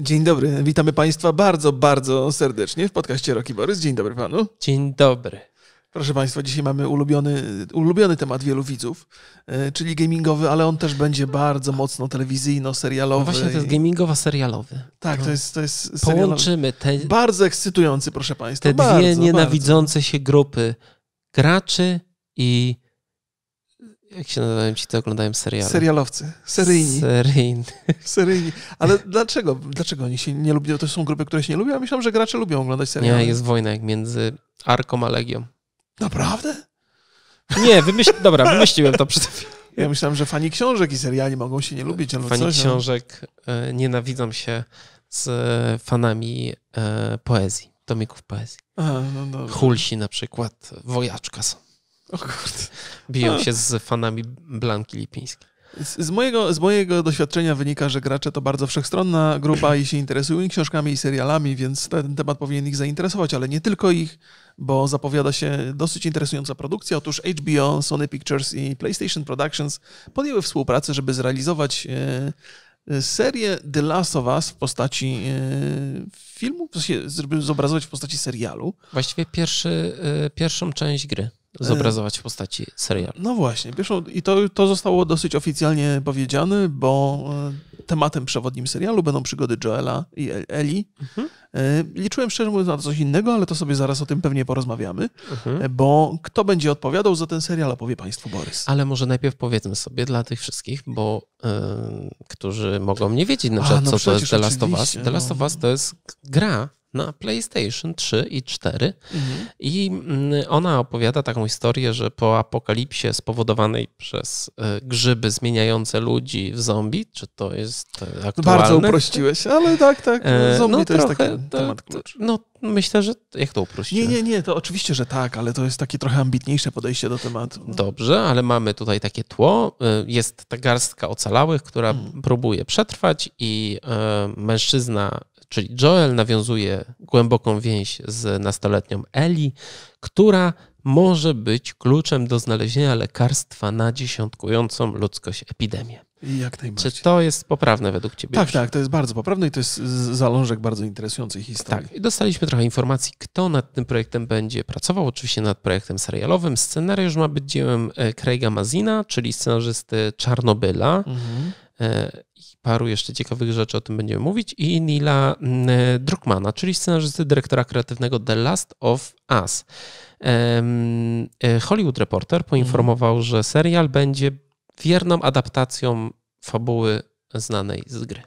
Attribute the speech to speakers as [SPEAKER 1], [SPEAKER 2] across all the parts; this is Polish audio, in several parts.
[SPEAKER 1] Dzień dobry, witamy Państwa bardzo, bardzo serdecznie w podcaście Roki Borys. Dzień dobry Panu. Dzień dobry. Proszę Państwa, dzisiaj mamy ulubiony, ulubiony temat wielu widzów, e, czyli gamingowy, ale on też będzie bardzo mocno telewizyjno-serialowy. No właśnie to jest gamingowo-serialowy. Tak, no. to jest, to jest serialowy. Połączymy te... Bardzo ekscytujący, proszę Państwa. Te dwie bardzo, nienawidzące
[SPEAKER 2] bardzo. się grupy graczy i jak się nazywałem ci, to oglądałem seriale. Serialowcy. Seryjni. Seryjni.
[SPEAKER 1] Seryjni. Ale dlaczego? Dlaczego oni się nie lubią? To są grupy, które się nie lubią? Myślałem, że gracze lubią oglądać seriale. Nie, jest
[SPEAKER 2] wojna jak między Arką a Legią. Naprawdę? Nie, wymyśl... dobra, wymyśliłem to przed chwilą. Ja
[SPEAKER 1] myślałem, że fani książek i seriali mogą się nie lubić albo Fani coś, książek ale... nienawidzą
[SPEAKER 2] się z e, fanami e, poezji, tomików poezji.
[SPEAKER 1] Aha, no
[SPEAKER 2] Hulsi na przykład, wojaczka są. O kurde. Biją się z fanami Blanki Lipińskiej.
[SPEAKER 1] Z, z, mojego, z mojego doświadczenia wynika, że gracze to bardzo wszechstronna grupa i się interesują książkami i serialami, więc ten temat powinien ich zainteresować, ale nie tylko ich, bo zapowiada się dosyć interesująca produkcja. Otóż HBO, Sony Pictures i PlayStation Productions podjęły współpracę, żeby zrealizować e, serię The Last of Us w postaci e, filmu, żeby zobrazować w postaci serialu. Właściwie pierwszy, e, pierwszą część gry zobrazować
[SPEAKER 2] w postaci serialu.
[SPEAKER 1] No właśnie, i to, to zostało dosyć oficjalnie powiedziane, bo e, tematem przewodnim serialu będą przygody Joela i e- Eli. Mhm. E, liczyłem szczerze mówiąc na coś innego, ale to sobie zaraz o tym pewnie porozmawiamy, mhm. bo kto będzie odpowiadał za ten serial, opowie Państwu Borys. Ale może najpierw
[SPEAKER 2] powiedzmy sobie dla tych wszystkich, bo którzy mogą nie wiedzieć na przykład, A, no co to jest The Last of Us. The Last of no. Us to jest gra, na PlayStation 3 i 4. Mhm. I mm, ona opowiada taką historię, że po apokalipsie spowodowanej przez e, grzyby zmieniające ludzi w zombie, czy to jest e, no aktualne? Bardzo uprościłeś,
[SPEAKER 1] ale tak, tak. E, zombie no, to trochę, jest taki tak, temat klucz. No,
[SPEAKER 2] myślę, że jak to uprościć? Nie, nie,
[SPEAKER 1] nie, to oczywiście, że tak, ale to jest takie trochę ambitniejsze podejście do tematu. No.
[SPEAKER 2] Dobrze, ale mamy tutaj takie tło. Jest ta garstka ocalałych, która hmm. próbuje przetrwać i mężczyzna Czyli Joel nawiązuje głęboką więź z nastoletnią Eli, która może być kluczem do znalezienia lekarstwa na dziesiątkującą ludzkość epidemię. Jak Czy to jest poprawne według Ciebie? Tak, już? tak, to jest bardzo poprawne i to jest zalążek
[SPEAKER 1] bardzo interesującej
[SPEAKER 2] historii. Tak, i dostaliśmy trochę informacji, kto nad tym projektem będzie pracował. Oczywiście nad projektem serialowym. Scenariusz ma być dziełem e, Craiga Mazina, czyli scenarzysty Czarnobyla. Mhm. E, paru jeszcze ciekawych rzeczy, o tym będziemy mówić, i Nila mm, Druckmana, czyli scenarzysty, dyrektora kreatywnego The Last of Us. E, Hollywood Reporter poinformował, że serial będzie
[SPEAKER 1] wierną adaptacją fabuły znanej z gry.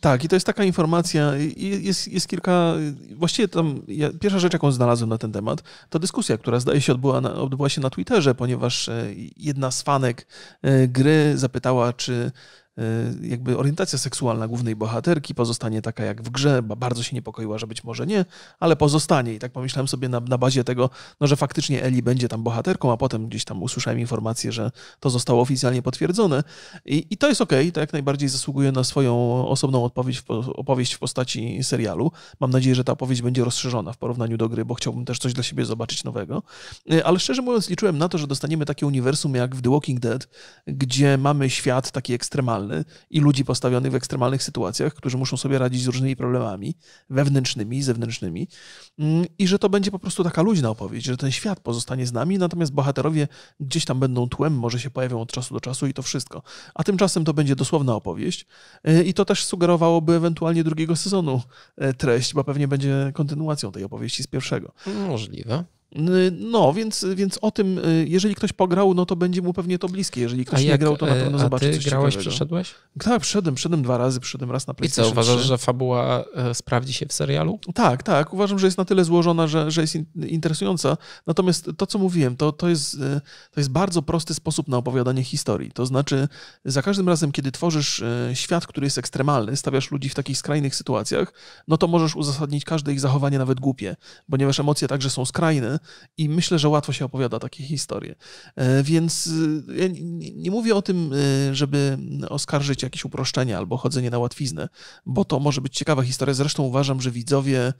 [SPEAKER 1] Tak, i to jest taka informacja, jest, jest kilka, właściwie tam, ja, pierwsza rzecz, jaką znalazłem na ten temat, to dyskusja, która zdaje się odbyła, na, odbyła się na Twitterze, ponieważ e, jedna z fanek e, gry zapytała, czy Y, jakby orientacja seksualna głównej bohaterki pozostanie taka jak w grze, bardzo się niepokoiła, że być może nie, ale pozostanie. I tak pomyślałem sobie na, na bazie tego, no, że faktycznie Eli będzie tam bohaterką, a potem gdzieś tam usłyszałem informację, że to zostało oficjalnie potwierdzone. I, i to jest okej, okay, to jak najbardziej zasługuje na swoją osobną odpowiedź, opowieść w postaci serialu. Mam nadzieję, że ta opowieść będzie rozszerzona w porównaniu do gry, bo chciałbym też coś dla siebie zobaczyć nowego. Y, ale szczerze mówiąc liczyłem na to, że dostaniemy takie uniwersum jak w The Walking Dead, gdzie mamy świat taki ekstremalny, ekstremalny i ludzi postawionych w ekstremalnych sytuacjach, którzy muszą sobie radzić z różnymi problemami wewnętrznymi i zewnętrznymi mm, i że to będzie po prostu taka luźna opowieść, że ten świat pozostanie z nami, natomiast bohaterowie gdzieś tam będą tłem, może się pojawią od czasu do czasu i to wszystko. A tymczasem to będzie dosłowna opowieść e, i to też sugerowałoby ewentualnie drugiego sezonu e, treść, bo pewnie będzie kontynuacją tej opowieści z pierwszego. Możliwe. No, no, więc, więc o tym, y, jeżeli ktoś pograł, no to będzie mu pewnie to bliskie. Jeżeli ktoś jak, nie grał, to na e, pewno zobaczy. Czy ty grałeś, ciekawego. przeszedłeś? Tak, przyszedłem, przyszedłem dwa razy, przyszedłem raz na PlayStation I co, uważasz, 3. że fabuła e, sprawdzi się w serialu? Tak, tak. Uważam, że jest na tyle złożona, że, że jest interesująca. Natomiast to, co mówiłem, to, to, jest, e, to jest bardzo prosty sposób na opowiadanie historii. To znaczy, za każdym razem, kiedy tworzysz świat, który jest ekstremalny, stawiasz ludzi w takich skrajnych sytuacjach, no to możesz uzasadnić każde ich zachowanie, nawet głupie, ponieważ emocje także są skrajne i myślę, że łatwo się opowiada takie historie. E, więc y, ja nie, mówię o tym, y, żeby oskarżyć jakieś uproszczenia albo chodzenie na łatwiznę, bo to może być ciekawa historia. Zresztą uważam, że widzowie, e,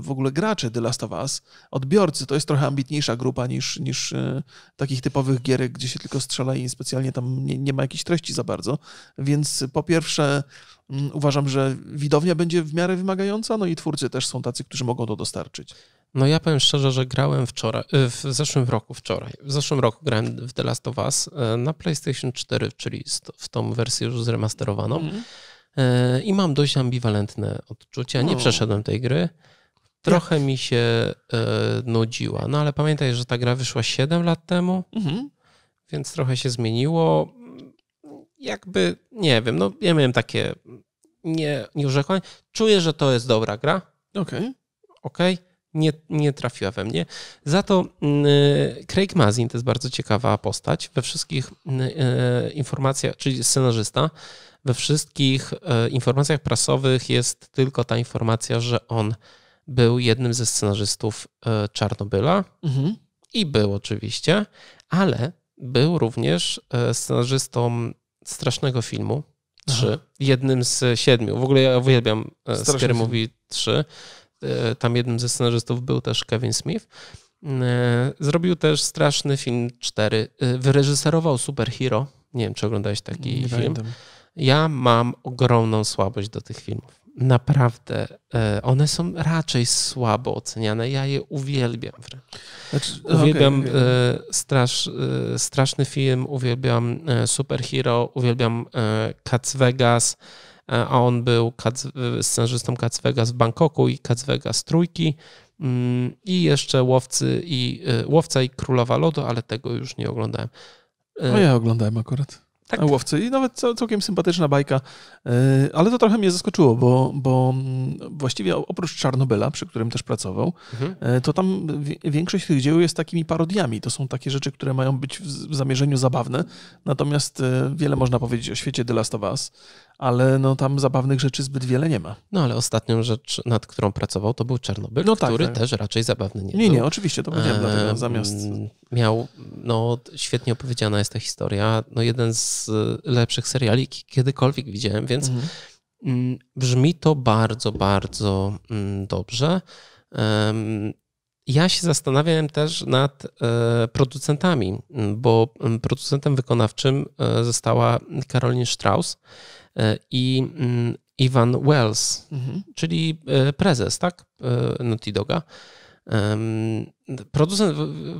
[SPEAKER 1] w ogóle gracze The Last of Us, odbiorcy, to jest trochę ambitniejsza grupa niż, niż e, takich typowych gierek, gdzie się tylko strzela i specjalnie tam nie, nie ma jakiejś treści za bardzo. Więc po pierwsze, mm, uważam, że widownia będzie w miarę wymagająca, no i twórcy też są tacy, którzy mogą to dostarczyć. No ja powiem
[SPEAKER 2] szczerze, że grałem wczoraj, e, w zeszłym roku wczoraj. W zeszłym roku grałem w The Last of Us e, na PlayStation 4, czyli w tą wersję już zremasterowaną. Mm. I mam dość ambiwalentne odczucia. Nie no. przeszedłem tej gry. Trochę mi się nudziła. No ale pamiętaj, że ta gra wyszła 7 lat temu, mm. więc trochę się zmieniło. Jakby, nie wiem, no ja miałem takie nie, nie urzekłem. Czuję, że to jest dobra gra. Okej. Okay. Okej. Okay nie, nie trafiła we mnie. Za to mm, y, Craig Mazin to jest bardzo ciekawa postać. We wszystkich mm, y, informacjach, czyli scenarzysta, we wszystkich e, informacjach prasowych jest tylko ta informacja, że on był jednym ze scenarzystów e, Czarnobyla mhm. i był oczywiście, ale był również e, scenarzystą strasznego filmu Trzy. jednym z siedmiu. W ogóle ja uwielbiam Scary Movie 3 E, tam jednym ze scenarzystów był też Kevin Smith. E, zrobił też straszny film 4. E, wyreżyserował Superhero. Nie wiem, czy oglądałeś taki Nie film. Pamiętam. Ja mam ogromną słabość do tych filmów. Naprawdę. One są raczej słabo oceniane. Ja je uwielbiam. Znaczy, uwielbiam okay, strasz, straszny film, uwielbiam superhero, uwielbiam Cats Vegas. E, a on był e, scenarzystą Cats Vegas w Bangkoku i Cats Vegas Trójki mm, i jeszcze Łowcy i, e, Łowca i Królowa Lodu, ale tego już nie oglądałem. No ja
[SPEAKER 1] oglądałem akurat. Tak. Łowcy i nawet całkiem sympatyczna bajka, ale to trochę mnie zaskoczyło, bo, bo mm, właściwie oprócz Czarnobyla, przy którym też pracował, mhm. to tam większość tych dzieł jest takimi parodiami. To są takie rzeczy, które mają być w zamierzeniu zabawne, natomiast wiele można powiedzieć o świecie The Last of Us ale no, tam zabawnych rzeczy zbyt wiele nie ma.
[SPEAKER 2] No ale ostatnią rzecz, nad którą pracował, to był Czernobyl, no, tak, który tak. też raczej zabawny nie, nie był. Nie, nie, oczywiście, to powiedziałem, eee, dlatego zamiast... Miał, no świetnie opowiedziana jest ta historia, no jeden z y, lepszych seriali, jaki kiedykolwiek widziałem, więc mhm. Mm, brzmi to bardzo, bardzo mm, dobrze. Ja się zastanawiałem też nad e, producentami, bo producentem wykonawczym e, została Karolin Strauss, E, i mm, Ivan Wells, mhm. czyli e, prezes, tak? E, Naughty Doga. Producent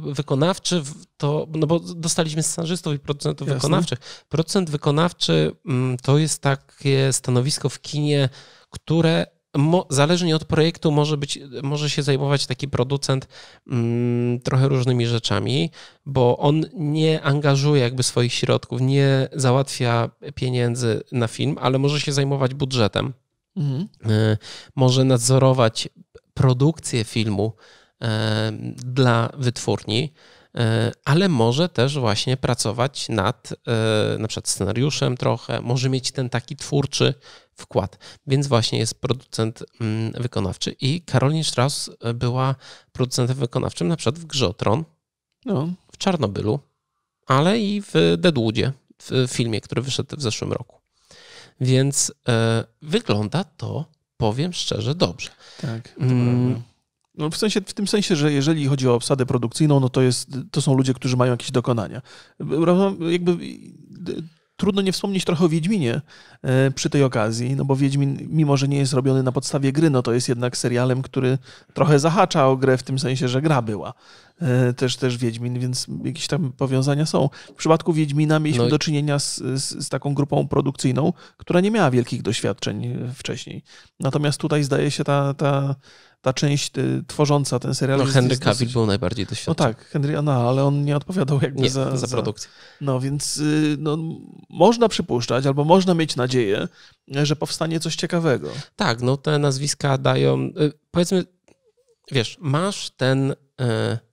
[SPEAKER 2] wykonawczy to, no bo dostaliśmy scenarzystów i producentów Jasne. wykonawczych. Producent wykonawczy mm, to jest takie stanowisko w kinie, które mo, zależnie od projektu może, być, może się zajmować taki producent mm, trochę różnymi rzeczami, bo on nie angażuje jakby swoich środków, nie załatwia pieniędzy na film, ale może się zajmować budżetem. Mhm. E, może nadzorować produkcję filmu e, dla wytwórni e, ale może też właśnie pracować nad na przykład scenariuszem trochę, może mieć ten taki twórczy wkład. Więc właśnie jest producent mm, wykonawczy. I Karolin Strauss e, była producentem wykonawczym na przykład w Grzotron, no. w Czarnobylu, ale i w Deadwoodzie, w filmie, który wyszedł w zeszłym roku. Więc e, wygląda
[SPEAKER 1] to, powiem szczerze, dobrze. Tak. Mm. No w, sensie, w tym sensie, że jeżeli chodzi o obsadę produkcyjną, no to, jest, to są ludzie, którzy mają jakieś dokonania. Jakby Trudno nie wspomnieć trochę o Wiedźminie e, przy tej okazji, no bo Wiedźmin, mimo że nie jest robiony na podstawie gry, no to jest jednak serialem, który trochę zahacza o grę w tym sensie, że gra była. E, też, też Wiedźmin, więc jakieś tam powiązania są. W przypadku Wiedźmina mieliśmy no i... do czynienia z, z, z taką grupą produkcyjną, która nie miała wielkich doświadczeń wcześniej. Natomiast tutaj zdaje się ta, ta ta część y, tworząca ten serial. No, Henry Cavill dosyć... był najbardziej doświadczony. No tak, Henry, no, ale on nie odpowiadał jakby nie, za, za produkcję. Za... No więc y, no, można przypuszczać, albo można mieć nadzieję, że powstanie coś ciekawego.
[SPEAKER 2] Tak, no te nazwiska dają, y, powiedzmy, wiesz, masz ten,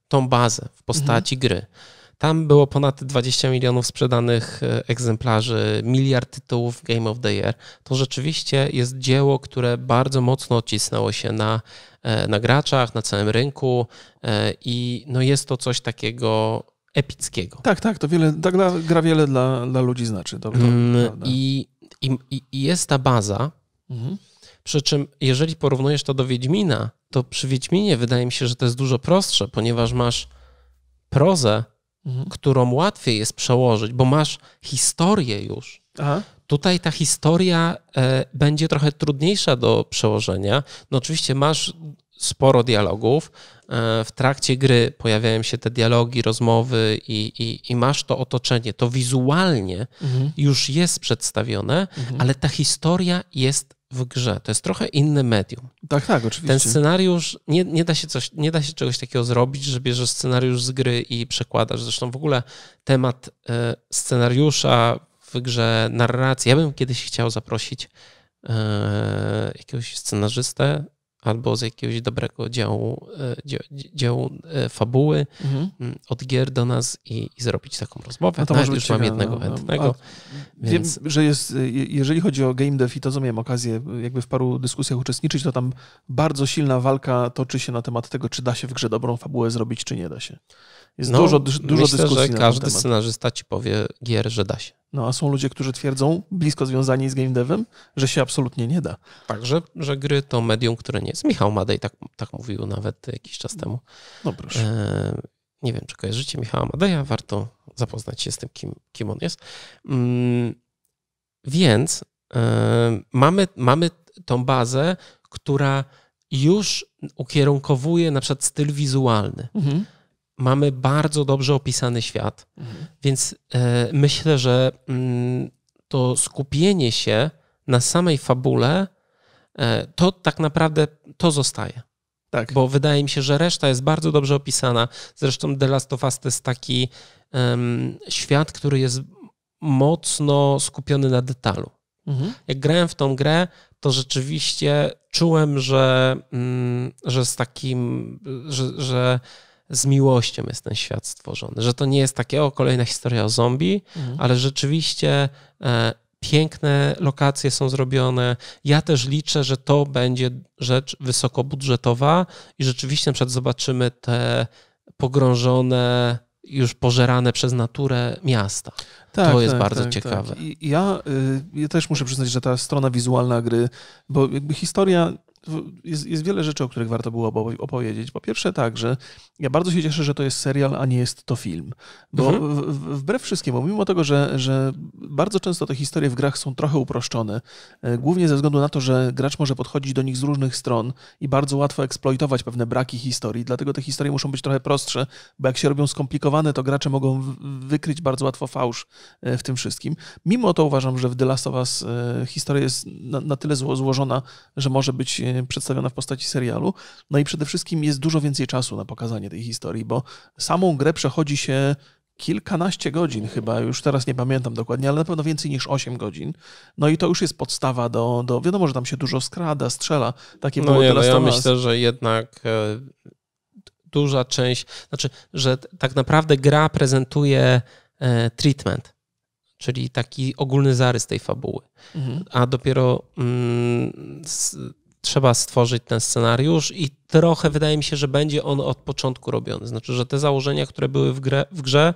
[SPEAKER 2] tą bazę w postaci mhm. gry. Tam było ponad 20 milionów sprzedanych egzemplarzy, miliard tytułów Game of the Year. To rzeczywiście jest dzieło, które bardzo mocno odcisnęło się na E, na graczach, na całym rynku e, i no jest to coś takiego epickiego.
[SPEAKER 1] Tak, tak, to wiele, gra, tak gra wiele dla, dla ludzi znaczy. To, to mm, I, i, I jest ta baza, mhm.
[SPEAKER 2] przy czym jeżeli porównujesz to do Wiedźmina, to przy Wiedźminie wydaje mi się, że to jest dużo prostsze, ponieważ masz prozę, mhm. którą łatwiej jest przełożyć, bo masz historię już. Aha. Tutaj ta historia e, będzie trochę trudniejsza do przełożenia. No oczywiście masz sporo dialogów. E, w trakcie gry pojawiają się te dialogi, rozmowy i, i, i masz to otoczenie. To wizualnie mhm. już jest przedstawione, mhm. ale ta historia jest w grze. To jest trochę inny medium. Tak, tak, oczywiście. Ten scenariusz, nie, nie, da, się coś, nie da się czegoś takiego zrobić, że bierzesz scenariusz z gry i przekładasz. Zresztą w ogóle temat e, scenariusza w grze narracji. Ja bym kiedyś chciał zaprosić e, jakiegoś scenarzystę albo z jakiegoś dobrego działu, e, dzia, działu e, fabuły mhm. od gier do nas i, i zrobić taką rozmowę. No to może już mam jednego no, chętnego. No, więc...
[SPEAKER 1] Wiem, że jest, jeżeli chodzi o game dev i to, co miałem okazję jakby w paru dyskusjach uczestniczyć, to tam bardzo silna walka toczy się na temat tego, czy da się w grze dobrą fabułę zrobić, czy nie da się. Jest no, dużo, dużo myślę, dyskusji. Że każdy
[SPEAKER 2] scenarzysta ci powie gier, że
[SPEAKER 1] da się. No a są ludzie, którzy twierdzą, blisko związani z game devem, że się absolutnie nie da.
[SPEAKER 2] Także, że gry to medium, które nie jest. Michał Madej tak, tak mówił nawet jakiś czas temu. No proszę. E, nie wiem, czy kojarzycie Michała Madeja, warto zapoznać się z tym, kim, kim on jest. Mm, więc e, mamy, mamy tą bazę, która już ukierunkowuje na przykład styl wizualny. Mhm mamy bardzo dobrze opisany świat. Mhm. Więc e, myślę, że m, mm, to skupienie się na samej fabule, e, to tak naprawdę to zostaje. Tak. Bo wydaje mi się, że reszta jest bardzo dobrze opisana. Zresztą The Last of Us to jest taki um, świat, który jest mocno skupiony na detalu. Mhm. Jak grałem w tą grę, to rzeczywiście czułem, że, mm, że z takim, że, że z miłością jest ten świat stworzony. Że to nie jest takie, o, kolejna historia o zombie, mhm. ale rzeczywiście e, piękne lokacje są zrobione. Ja też liczę, że to będzie rzecz wysokobudżetowa i rzeczywiście przed zobaczymy te pogrążone, już pożerane przez naturę miasta. Tak, to jest tak, bardzo tak, tak. ciekawe.
[SPEAKER 1] Ja, y, ja, też muszę przyznać, że ta strona wizualna gry, bo jakby historia jest, jest wiele rzeczy, o których warto było opowiedzieć. Po pierwsze tak, że ja bardzo się cieszę, że to jest serial, a nie jest to film. Bo mhm. w, wbrew wszystkiemu, mimo tego, że, że bardzo często te historie w grach są trochę uproszczone, e, głównie ze względu na to, że gracz może podchodzić do nich z różnych stron i bardzo łatwo eksploitować pewne braki historii, dlatego te historie muszą być trochę prostsze, bo jak się robią skomplikowane, to gracze mogą wykryć bardzo łatwo fałsz e, w tym wszystkim. Mimo to uważam, że w The Last of Us e, historia jest na, na tyle złożona, że może być przedstawiona w postaci serialu. No i przede wszystkim jest dużo więcej czasu na pokazanie tej historii, bo samą grę przechodzi się kilkanaście godzin chyba, już teraz nie pamiętam dokładnie, ale na pewno więcej niż 8 godzin. No i to już jest podstawa do, do wiadomo, że tam się dużo skrada, strzela, takie no było nie, no ja myślę,
[SPEAKER 2] że jednak
[SPEAKER 1] e,
[SPEAKER 2] duża część, znaczy, że tak naprawdę gra prezentuje e, treatment, czyli taki ogólny zarys tej fabuły, mhm. a dopiero mm, trzeba stworzyć ten scenariusz i trochę wydaje mi się, że będzie on od początku robiony. Znaczy, że te założenia, które były w, w grze,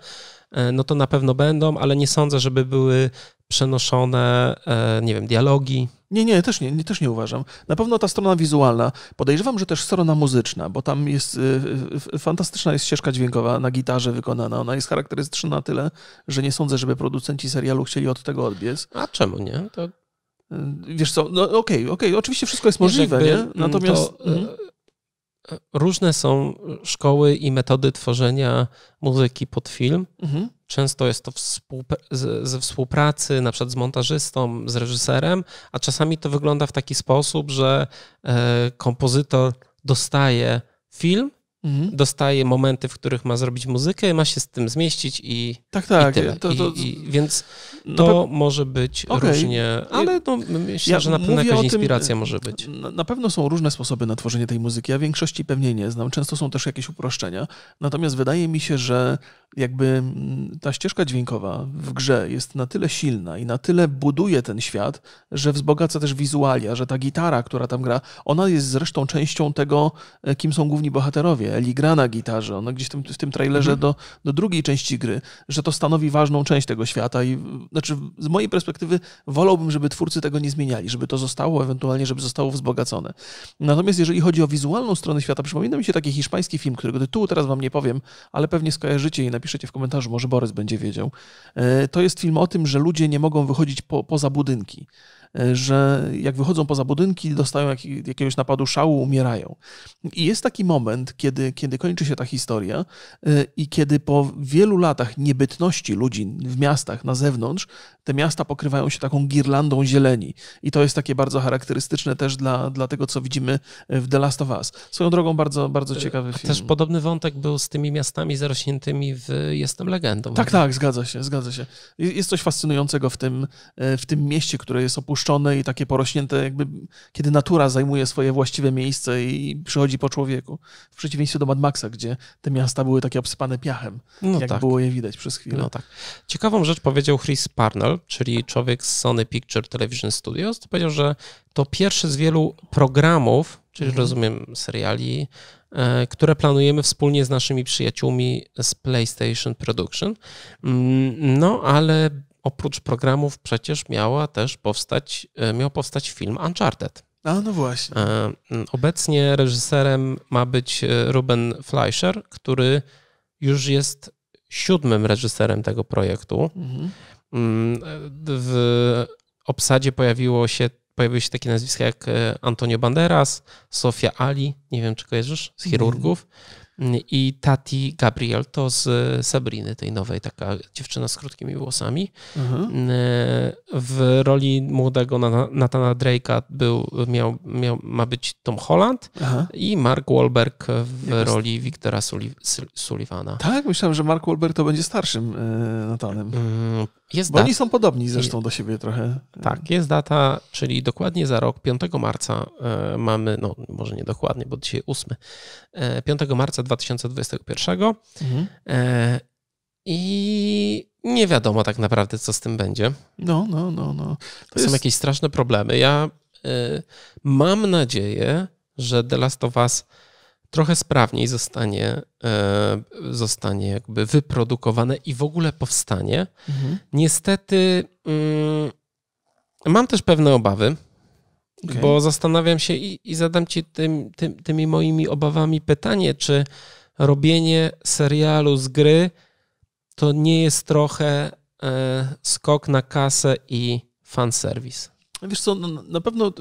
[SPEAKER 2] e, no to na pewno będą, ale nie sądzę,
[SPEAKER 1] żeby były przenoszone, e, nie wiem, dialogi. Nie, nie, też nie, też nie uważam. Na pewno ta strona wizualna, podejrzewam, że też strona muzyczna, bo tam jest e, fantastyczna jest ścieżka dźwiękowa na gitarze wykonana. Ona jest charakterystyczna na tyle, że nie sądzę, żeby producenci serialu chcieli od tego odbiec. A czemu nie? To Y, wiesz co, no okej, okay, okej, okay, oczywiście wszystko jest możliwe, nie? Mm, Natomiast... To, y, y, Różne są szkoły i
[SPEAKER 2] metody tworzenia muzyki pod film. Mhm. Często jest to ze współpracy, na przykład z montażystą, z reżyserem, a czasami to wygląda w taki sposób, że e, kompozytor dostaje film Mhm. Dostaje momenty, w których ma zrobić muzykę, ma się z tym zmieścić i, tak, tak. I tyle. To, to... I, i, więc to może być okay. różnie, ale no, myślę, ja że na pewno jakaś inspiracja e, może być.
[SPEAKER 1] Na pewno są różne sposoby na tworzenie tej muzyki. Ja większości pewnie nie znam. Często są też jakieś uproszczenia. Natomiast wydaje mi się, że jakby mm, ta ścieżka dźwiękowa w grze jest na tyle silna i na tyle buduje ten świat, że wzbogaca też wizualia, że ta gitara, która tam gra, ona jest zresztą częścią tego, e, kim są główni bohaterowie. Eli gra na gitarze, ona gdzieś w tym, w tym trailerze mhm. do, do drugiej części gry, że to stanowi ważną część tego świata i znaczy z mojej perspektywy wolałbym, żeby twórcy tego nie zmieniali, żeby to zostało, ewentualnie żeby zostało wzbogacone. Natomiast jeżeli chodzi o wizualną stronę świata, przypomina mi się taki hiszpański film, którego tytułu teraz wam nie powiem, ale pewnie skojarzycie i na napiszecie w komentarzu, może Borys będzie wiedział. E, to jest film o tym, że ludzie nie mogą wychodzić po, poza budynki e, że jak wychodzą poza budynki, dostają jak, jakiegoś napadu szału, umierają. I jest taki moment, kiedy, kiedy kończy się ta historia e, i kiedy po wielu latach niebytności ludzi w miastach na zewnątrz, te miasta pokrywają się taką girlandą zieleni. I to jest takie bardzo charakterystyczne też dla, dla tego, co widzimy w The Last of Us. Swoją drogą bardzo, bardzo e, ciekawy film. Też podobny wątek
[SPEAKER 2] był z tymi miastami zarośniętymi w Jestem Legendą. Tak, tak,
[SPEAKER 1] zgadza się, zgadza się. Jest coś fascynującego w tym, e, w tym mieście, które jest opuszczone i takie porośnięte, jakby kiedy natura zajmuje swoje właściwe miejsce i przychodzi po człowieku. W przeciwieństwie do Mad Maxa, gdzie te miasta były takie obsypane piachem, no jak tak. było je widać przez chwilę. No tak. Ciekawą rzecz powiedział Chris
[SPEAKER 2] Parnell, czyli człowiek z Sony Picture Television Studios, to
[SPEAKER 1] powiedział, że to
[SPEAKER 2] pierwszy z wielu programów, czyli mhm. rozumiem seriali, e, które planujemy wspólnie z naszymi przyjaciółmi z PlayStation Production. Mm, no ale oprócz programów przecież miała też powstać, e, miał powstać film Uncharted.
[SPEAKER 1] A no właśnie.
[SPEAKER 2] E, obecnie reżyserem ma być Ruben Fleischer, który już jest siódmym reżyserem tego projektu. Mhm. Mm, w obsadzie pojawiło się, pojawiły się takie nazwiska jak e, Antonio Banderas, Sofia Ali, nie wiem czy kojarzysz, z chirurgów. I Tati Gabriel to z Sabriny, tej nowej, taka dziewczyna z krótkimi włosami. Mhm. W roli młodego Natana Drake'a był, miał, miał, ma być Tom Holland Aha. i Mark Wahlberg w Jak roli jest... Wiktora Sulli Sullivana.
[SPEAKER 1] Tak, myślałem, że Mark Wahlberg to będzie starszym e, Natanem. Mm, jest Bo dat... oni są podobni zresztą do siebie trochę.
[SPEAKER 2] Tak, jest data, czyli dokładnie za rok, 5 marca e, mamy, no może nie dokładnie, bo dzisiaj 8, 5 e, marca 2021. Mhm. E, I nie wiadomo tak naprawdę, co z tym będzie. No, no, no, no. To Są jest... jakieś straszne problemy. Ja e, mam nadzieję, że The Last of Us trochę sprawniej zostanie, zostanie jakby wyprodukowane i w ogóle powstanie. Mhm. Niestety mm, mam też pewne obawy, Okay. Bo zastanawiam się i, i zadam ci tym, tym, tymi moimi obawami pytanie, czy robienie serialu z gry to nie jest trochę e, skok na kasę i fanserwis.
[SPEAKER 1] Wiesz co, no, na pewno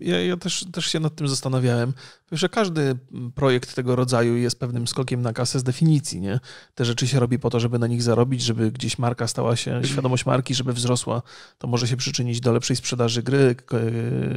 [SPEAKER 1] ja, ja, też, też się nad tym zastanawiałem, że każdy projekt tego rodzaju jest pewnym skokiem na kasę z definicji, nie? Te rzeczy się robi po to, żeby na nich zarobić, żeby gdzieś marka stała się, mhm. świadomość marki, żeby wzrosła. To może się przyczynić do lepszej sprzedaży gry,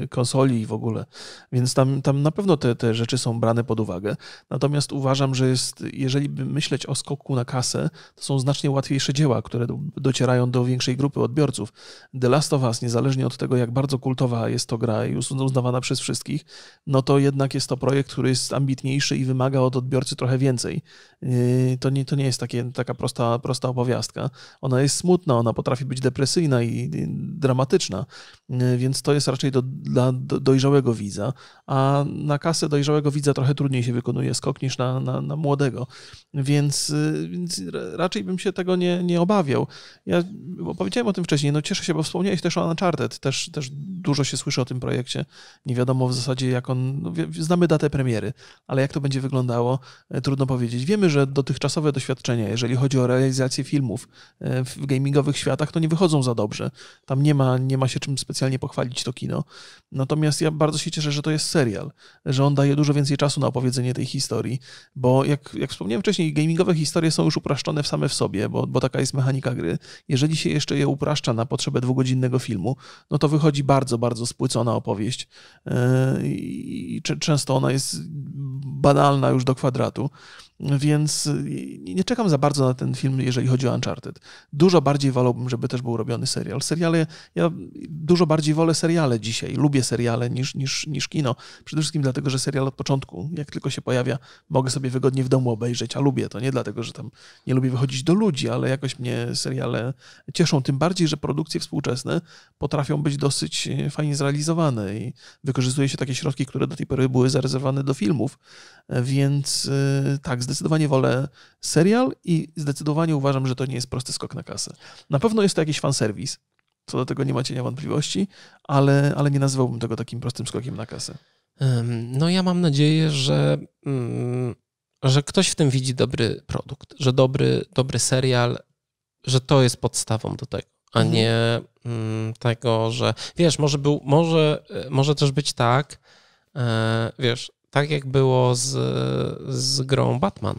[SPEAKER 1] konsoli i w ogóle. Więc tam, tam na pewno te, te rzeczy są brane pod uwagę. Natomiast uważam, że jest, jeżeli by myśleć o skoku na kasę, to są znacznie łatwiejsze dzieła, które docierają do większej grupy odbiorców. The Last of Us, niezależnie od tego, jak bardzo kultowa jest to gra i uznawana przez wszystkich, no to jednak jest to projekt, który jest ambitniejszy i wymaga od odbiorcy trochę więcej. Yy, to nie, to nie jest takie, taka prosta, prosta opowiastka. Ona jest smutna, ona potrafi być depresyjna i dramatyczna, yy, więc to jest raczej do, dla dojrzałego widza, a na kasę dojrzałego widza trochę trudniej się wykonuje skok niż na, na, na młodego, więc, y, więc, raczej bym się tego nie, nie obawiał. Ja powiedziałem o tym wcześniej, no cieszę się, bo wspomniałeś też o Uncharted, też, też dużo się słyszy o tym projekcie, nie wiadomo w zasadzie jak on, no, znamy datę premiery, ale jak to będzie wyglądało, e, trudno powiedzieć. Wiemy, że dotychczasowe doświadczenia, jeżeli chodzi o realizację filmów e, w gamingowych światach, to nie wychodzą za dobrze. Tam nie ma, nie ma się czym specjalnie pochwalić to kino. Natomiast ja bardzo się cieszę, że to jest serial, że on daje dużo więcej czasu na opowiedzenie tej historii, bo jak, jak wspomniałem wcześniej, gamingowe historie są już upraszczone same w sobie, bo, bo taka jest mechanika gry. Jeżeli się jeszcze je upraszcza na potrzebę dwugodzinnego filmu, no to wychodzi bardzo, bardzo spłycona opowieść yy, i często ona jest banalna już do kwadratu. Więc y, nie czekam za bardzo na ten film, jeżeli chodzi o Uncharted. Dużo bardziej wolałbym, żeby też był robiony serial. Seriale, ja dużo bardziej wolę seriale dzisiaj, lubię seriale niż, niż, niż kino. Przede wszystkim dlatego, że serial od początku, jak tylko się pojawia, mogę sobie wygodnie w domu obejrzeć, a lubię to. Nie dlatego, że tam nie lubię wychodzić do ludzi, ale jakoś mnie seriale cieszą. Tym bardziej, że produkcje współczesne potrafią być dosyć y, fajnie zrealizowane i wykorzystuje się takie środki, które do tej pory były zarezerwowane do filmów. Więc y, tak, zdecydowanie wolę serial i zdecydowanie uważam, że to nie jest prosty skok na kasę. Na pewno jest to jakiś fanserwis, co do tego nie macie cienia wątpliwości, ale, ale nie nazwałbym tego takim prostym skokiem na kasę.
[SPEAKER 2] No ja mam nadzieję, że, mm, że ktoś w tym widzi dobry produkt, że dobry, dobry serial, że to jest podstawą do tego, a mhm. nie mm, tego, że wiesz, może, był, może, e, może też być tak, e, wiesz, tak jak było z, z grą Batman.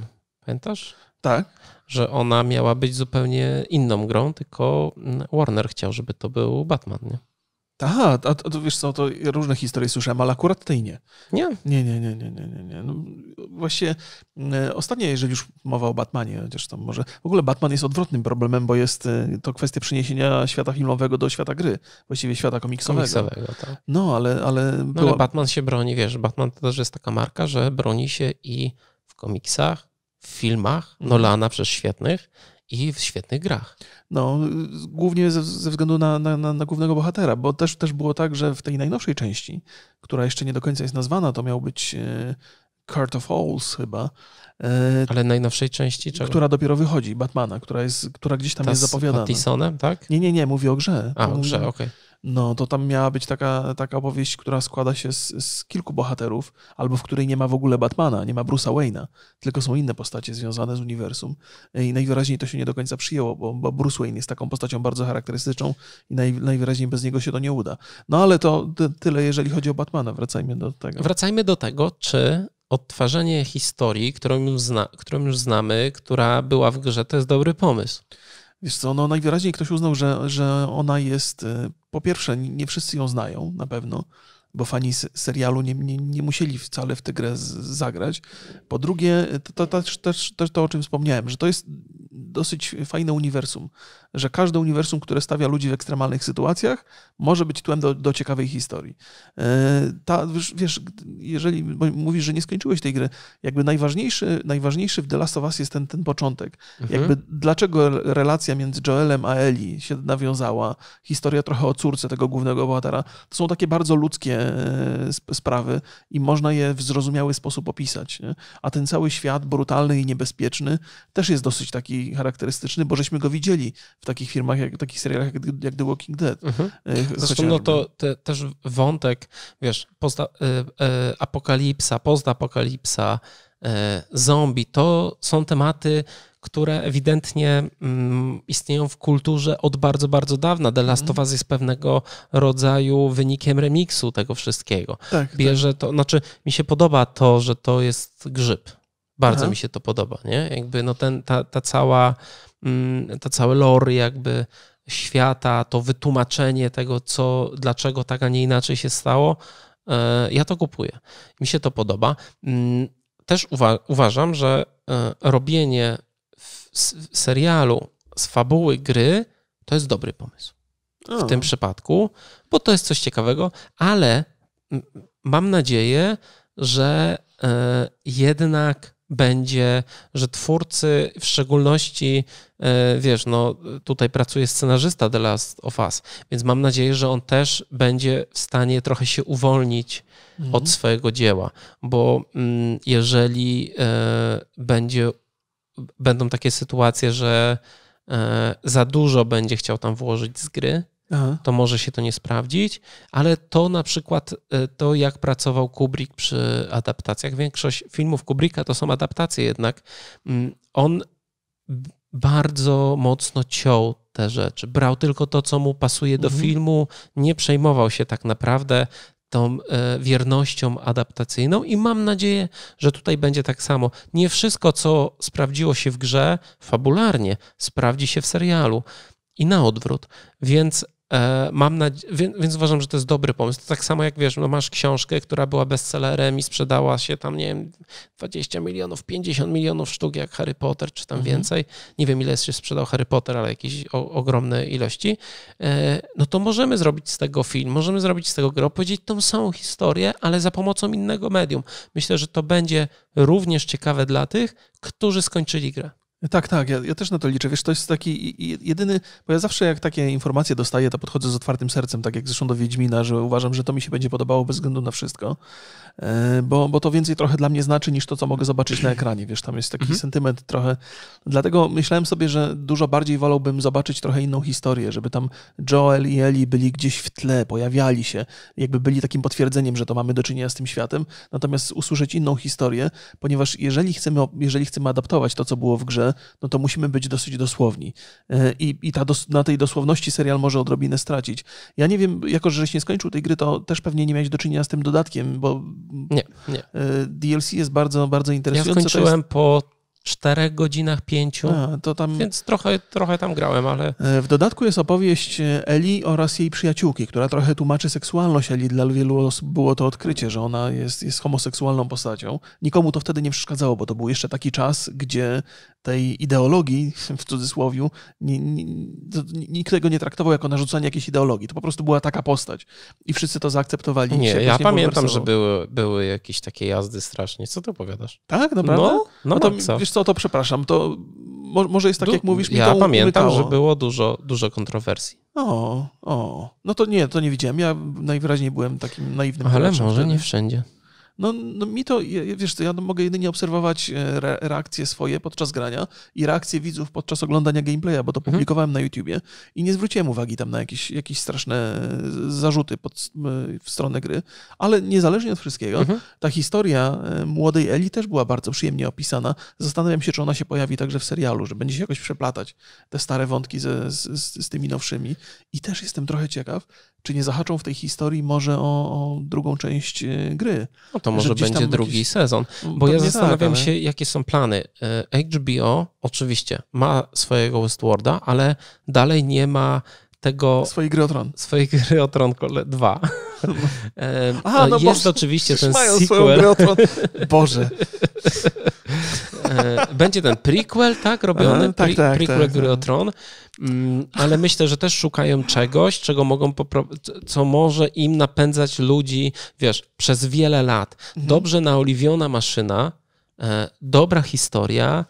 [SPEAKER 2] Pamiętasz? Tak. Że ona miała być zupełnie inną grą, tylko Warner
[SPEAKER 1] chciał, żeby to był Batman, nie? Aha, a to, wiesz co, to różne historie słyszałem, ale akurat tej nie. Nie? Nie, nie, nie, nie, nie, nie. nie. No, właśnie e, ostatnio, jeżeli już mowa o Batmanie, chociaż tam może... W ogóle Batman jest odwrotnym problemem, bo jest e, to kwestia przeniesienia świata filmowego do świata gry, właściwie świata komiksowego. Komiksowego, tak. No, ale... Ale, no, była... ale Batman się
[SPEAKER 2] broni, wiesz, Batman to też jest taka marka, że broni się i w komiksach, w filmach,
[SPEAKER 1] mhm. Nolana przez świetnych, i w świetnych grach. No, głównie ze, ze względu na, na, na, głównego bohatera, bo też, też było tak, że w tej najnowszej części, która jeszcze nie do końca jest nazwana, to miał być e, Court of Owls chyba. E, Ale najnowszej części czego? Która dopiero wychodzi, Batmana, która, jest, która gdzieś tam Ta jest zapowiadana. Z Pattisonem, tak? Nie, nie, nie, mówię o grze. A, o grze, okej. Okay. No to tam miała być taka, taka opowieść, która składa się z, z kilku bohaterów, albo w której nie ma w ogóle Batmana, nie ma Bruce'a Wayne'a, tylko są inne postacie związane z uniwersum. I najwyraźniej to się nie do końca przyjęło, bo, bo Bruce Wayne jest taką postacią bardzo charakterystyczną i naj, najwyraźniej bez niego się to nie uda. No ale to tyle, jeżeli chodzi o Batmana. Wracajmy do tego.
[SPEAKER 2] Wracajmy do tego, czy odtwarzanie historii, którą już, zna, którą już znamy,
[SPEAKER 1] która była w grze, to jest dobry pomysł. Wiesz co, no najwyraźniej ktoś uznał, że, że ona jest, e, po pierwsze, nie wszyscy ją znają na pewno, bo fani serialu nie, nie, nie musieli wcale w tę grę z, zagrać. Po drugie, to, to, też to, o czym wspomniałem, że to jest dosyć fajne uniwersum, że każde uniwersum, które stawia ludzi w ekstremalnych sytuacjach, może być tłem do, do ciekawej historii. E, ta, wiesz, jeżeli mówisz, że nie skończyłeś tej gry, jakby najważniejszy, najważniejszy w The Last of Us jest ten, ten początek. Mhm. Jakby dlaczego relacja między Joelem a Eli się nawiązała, historia trochę o córce tego głównego bohatera, to są takie bardzo ludzkie e, sprawy i można je w zrozumiały sposób opisać. Nie? A ten cały świat brutalny i niebezpieczny też jest dosyć taki charakterystyczny, bo żeśmy go widzieli w takich firmach, jak, takich serialach jak, jak The Walking Dead. Mhm. E, Zresztą no to no.
[SPEAKER 2] te, też wątek, wiesz, pozda, e, e, apokalipsa, postapokalipsa, zombie, to są tematy, które ewidentnie mm, istnieją w kulturze od bardzo, bardzo dawna. The Last mhm. of Us jest pewnego rodzaju wynikiem remiksu tego wszystkiego. Tak, Bierze tak. to, znaczy mi się podoba to, że to jest grzyb. Bardzo Aha. mi się to podoba, nie? Jakby no ten, ta, ta cała, mm, ta całe lore jakby świata, to wytłumaczenie tego, co, dlaczego tak, a nie inaczej się stało, e, ja to kupuję. Mi się to podoba. Mm, też uwa uważam, że e, robienie serialu z fabuły gry to jest dobry pomysł. W o. tym przypadku, bo to jest coś ciekawego, ale mam nadzieję, że e, jednak będzie, że twórcy, w szczególności, e, wiesz, no tutaj pracuje scenarzysta The Last of Us, więc mam nadzieję, że on też będzie w stanie trochę się uwolnić mhm. od swojego dzieła, bo mm, jeżeli e, będzie, będą takie sytuacje, że e, za dużo będzie chciał tam włożyć z gry, Aha. to może się to nie sprawdzić, ale to na przykład e, to, jak pracował Kubrick przy adaptacjach. Większość filmów Kubricka to są adaptacje jednak. Mm, on bardzo mocno ciął te rzeczy. Brał tylko to, co mu pasuje do mhm. filmu, nie przejmował się tak naprawdę tą e, wiernością adaptacyjną i mam nadzieję, że tutaj będzie tak samo. Nie wszystko, co sprawdziło się w grze fabularnie, sprawdzi się w serialu i na odwrót. Więc E, mam więc, uważam, że to jest dobry pomysł. To tak samo jak wiesz, no masz książkę, która była bestsellerem i sprzedała się tam, nie wiem, 20 milionów, 50 milionów sztuk jak Harry Potter, czy tam mhm. więcej. Nie wiem, ile się sprzedał Harry Potter, ale jakieś o, ogromne ilości. E, no to możemy zrobić z tego film, możemy zrobić z tego grę, opowiedzieć tą samą historię, ale za
[SPEAKER 1] pomocą innego medium. Myślę, że to będzie również ciekawe dla tych, którzy skończyli grę. Tak, tak, ja, ja, też na to liczę. Wiesz, to jest taki jedyny, bo ja zawsze jak takie informacje dostaję, to podchodzę z otwartym sercem, tak jak zresztą do Wiedźmina, że uważam, że to mi się będzie podobało bez względu na wszystko, e, bo, bo to więcej trochę dla mnie znaczy niż to, co mogę zobaczyć na ekranie. Wiesz, tam jest taki mhm. sentyment trochę. Dlatego myślałem sobie, że dużo bardziej wolałbym zobaczyć trochę inną historię, żeby tam Joel i Ellie byli gdzieś w tle, pojawiali się, jakby byli takim potwierdzeniem, że to mamy do czynienia z tym światem, natomiast usłyszeć inną historię, ponieważ jeżeli chcemy, jeżeli chcemy adaptować to, co było w grze, no to musimy być dosyć dosłowni. E, I, i ta dos, na tej dosłowności serial może odrobinę stracić. Ja nie wiem, jako że żeś nie skończył tej gry, to też pewnie nie miałeś do czynienia z tym dodatkiem, bo nie, nie. E, DLC jest bardzo, bardzo interesujące. Ja skończyłem jest... po czterech
[SPEAKER 2] godzinach, pięciu, A, tam... więc trochę, trochę tam grałem, ale...
[SPEAKER 1] E, w dodatku jest opowieść Eli oraz jej przyjaciółki, która trochę tłumaczy seksualność Eli. Dla wielu osób było to odkrycie, że ona jest, jest homoseksualną postacią. Nikomu to wtedy nie przeszkadzało, bo to był jeszcze taki czas, gdzie tej ideologii, w cudzysłowie, nikt tego nie traktował jako narzucanie jakiejś ideologii. To po prostu była taka postać i wszyscy to zaakceptowali. Nie, ja pamiętam, że były,
[SPEAKER 2] były jakieś takie jazdy strasznie. Co ty opowiadasz? Tak, naprawdę? No, no, no to, co Wiesz
[SPEAKER 1] co, to przepraszam, to może jest tak, du jak mówisz, mi ja to Ja pamiętam, umykało. że
[SPEAKER 2] było dużo, dużo kontrowersji.
[SPEAKER 1] O, o, no to nie, to nie widziałem. Ja najwyraźniej byłem takim naiwnym. Ale może wtedy. nie wszędzie. No, no mi to, wiesz, ja mogę jedynie obserwować e, reakcje swoje podczas grania i reakcje widzów podczas oglądania gameplaya, bo to mhm. publikowałem na YouTubie i nie zwróciłem uwagi tam na jakieś, jakieś straszne e, zarzuty pod, w stronę gry, ale niezależnie od wszystkiego, mhm. ta historia e, młodej Eli też była bardzo przyjemnie opisana. Zastanawiam się, czy ona się pojawi także w serialu, że będzie się jakoś przeplatać te stare wątki ze, z, z tymi nowszymi. I też jestem trochę ciekaw, czy nie zahaczą w tej historii może o, o drugą część gry. No to może będzie drugi sezon. Mm, bo ja zastanawiam tak, ale... się,
[SPEAKER 2] jakie są plany. E, HBO oczywiście ma swojego Westworlda, ale dalej nie ma tego... Swojej gry o tron. Swojej gry o tron 2. E, Aha, no e, jest bo oczywiście ten sequel. Swoją grę o tron. Boże. E, będzie ten prequel, tak, robiony, Aha, e, tak, pre, tak, prequel, tak, który tak. o Tron, mm, ale myślę, że też szukają czegoś, czego mogą co może im napędzać ludzi, wiesz, przez wiele lat. Mhm. Dobrze naoliwiona maszyna, e, dobra historia,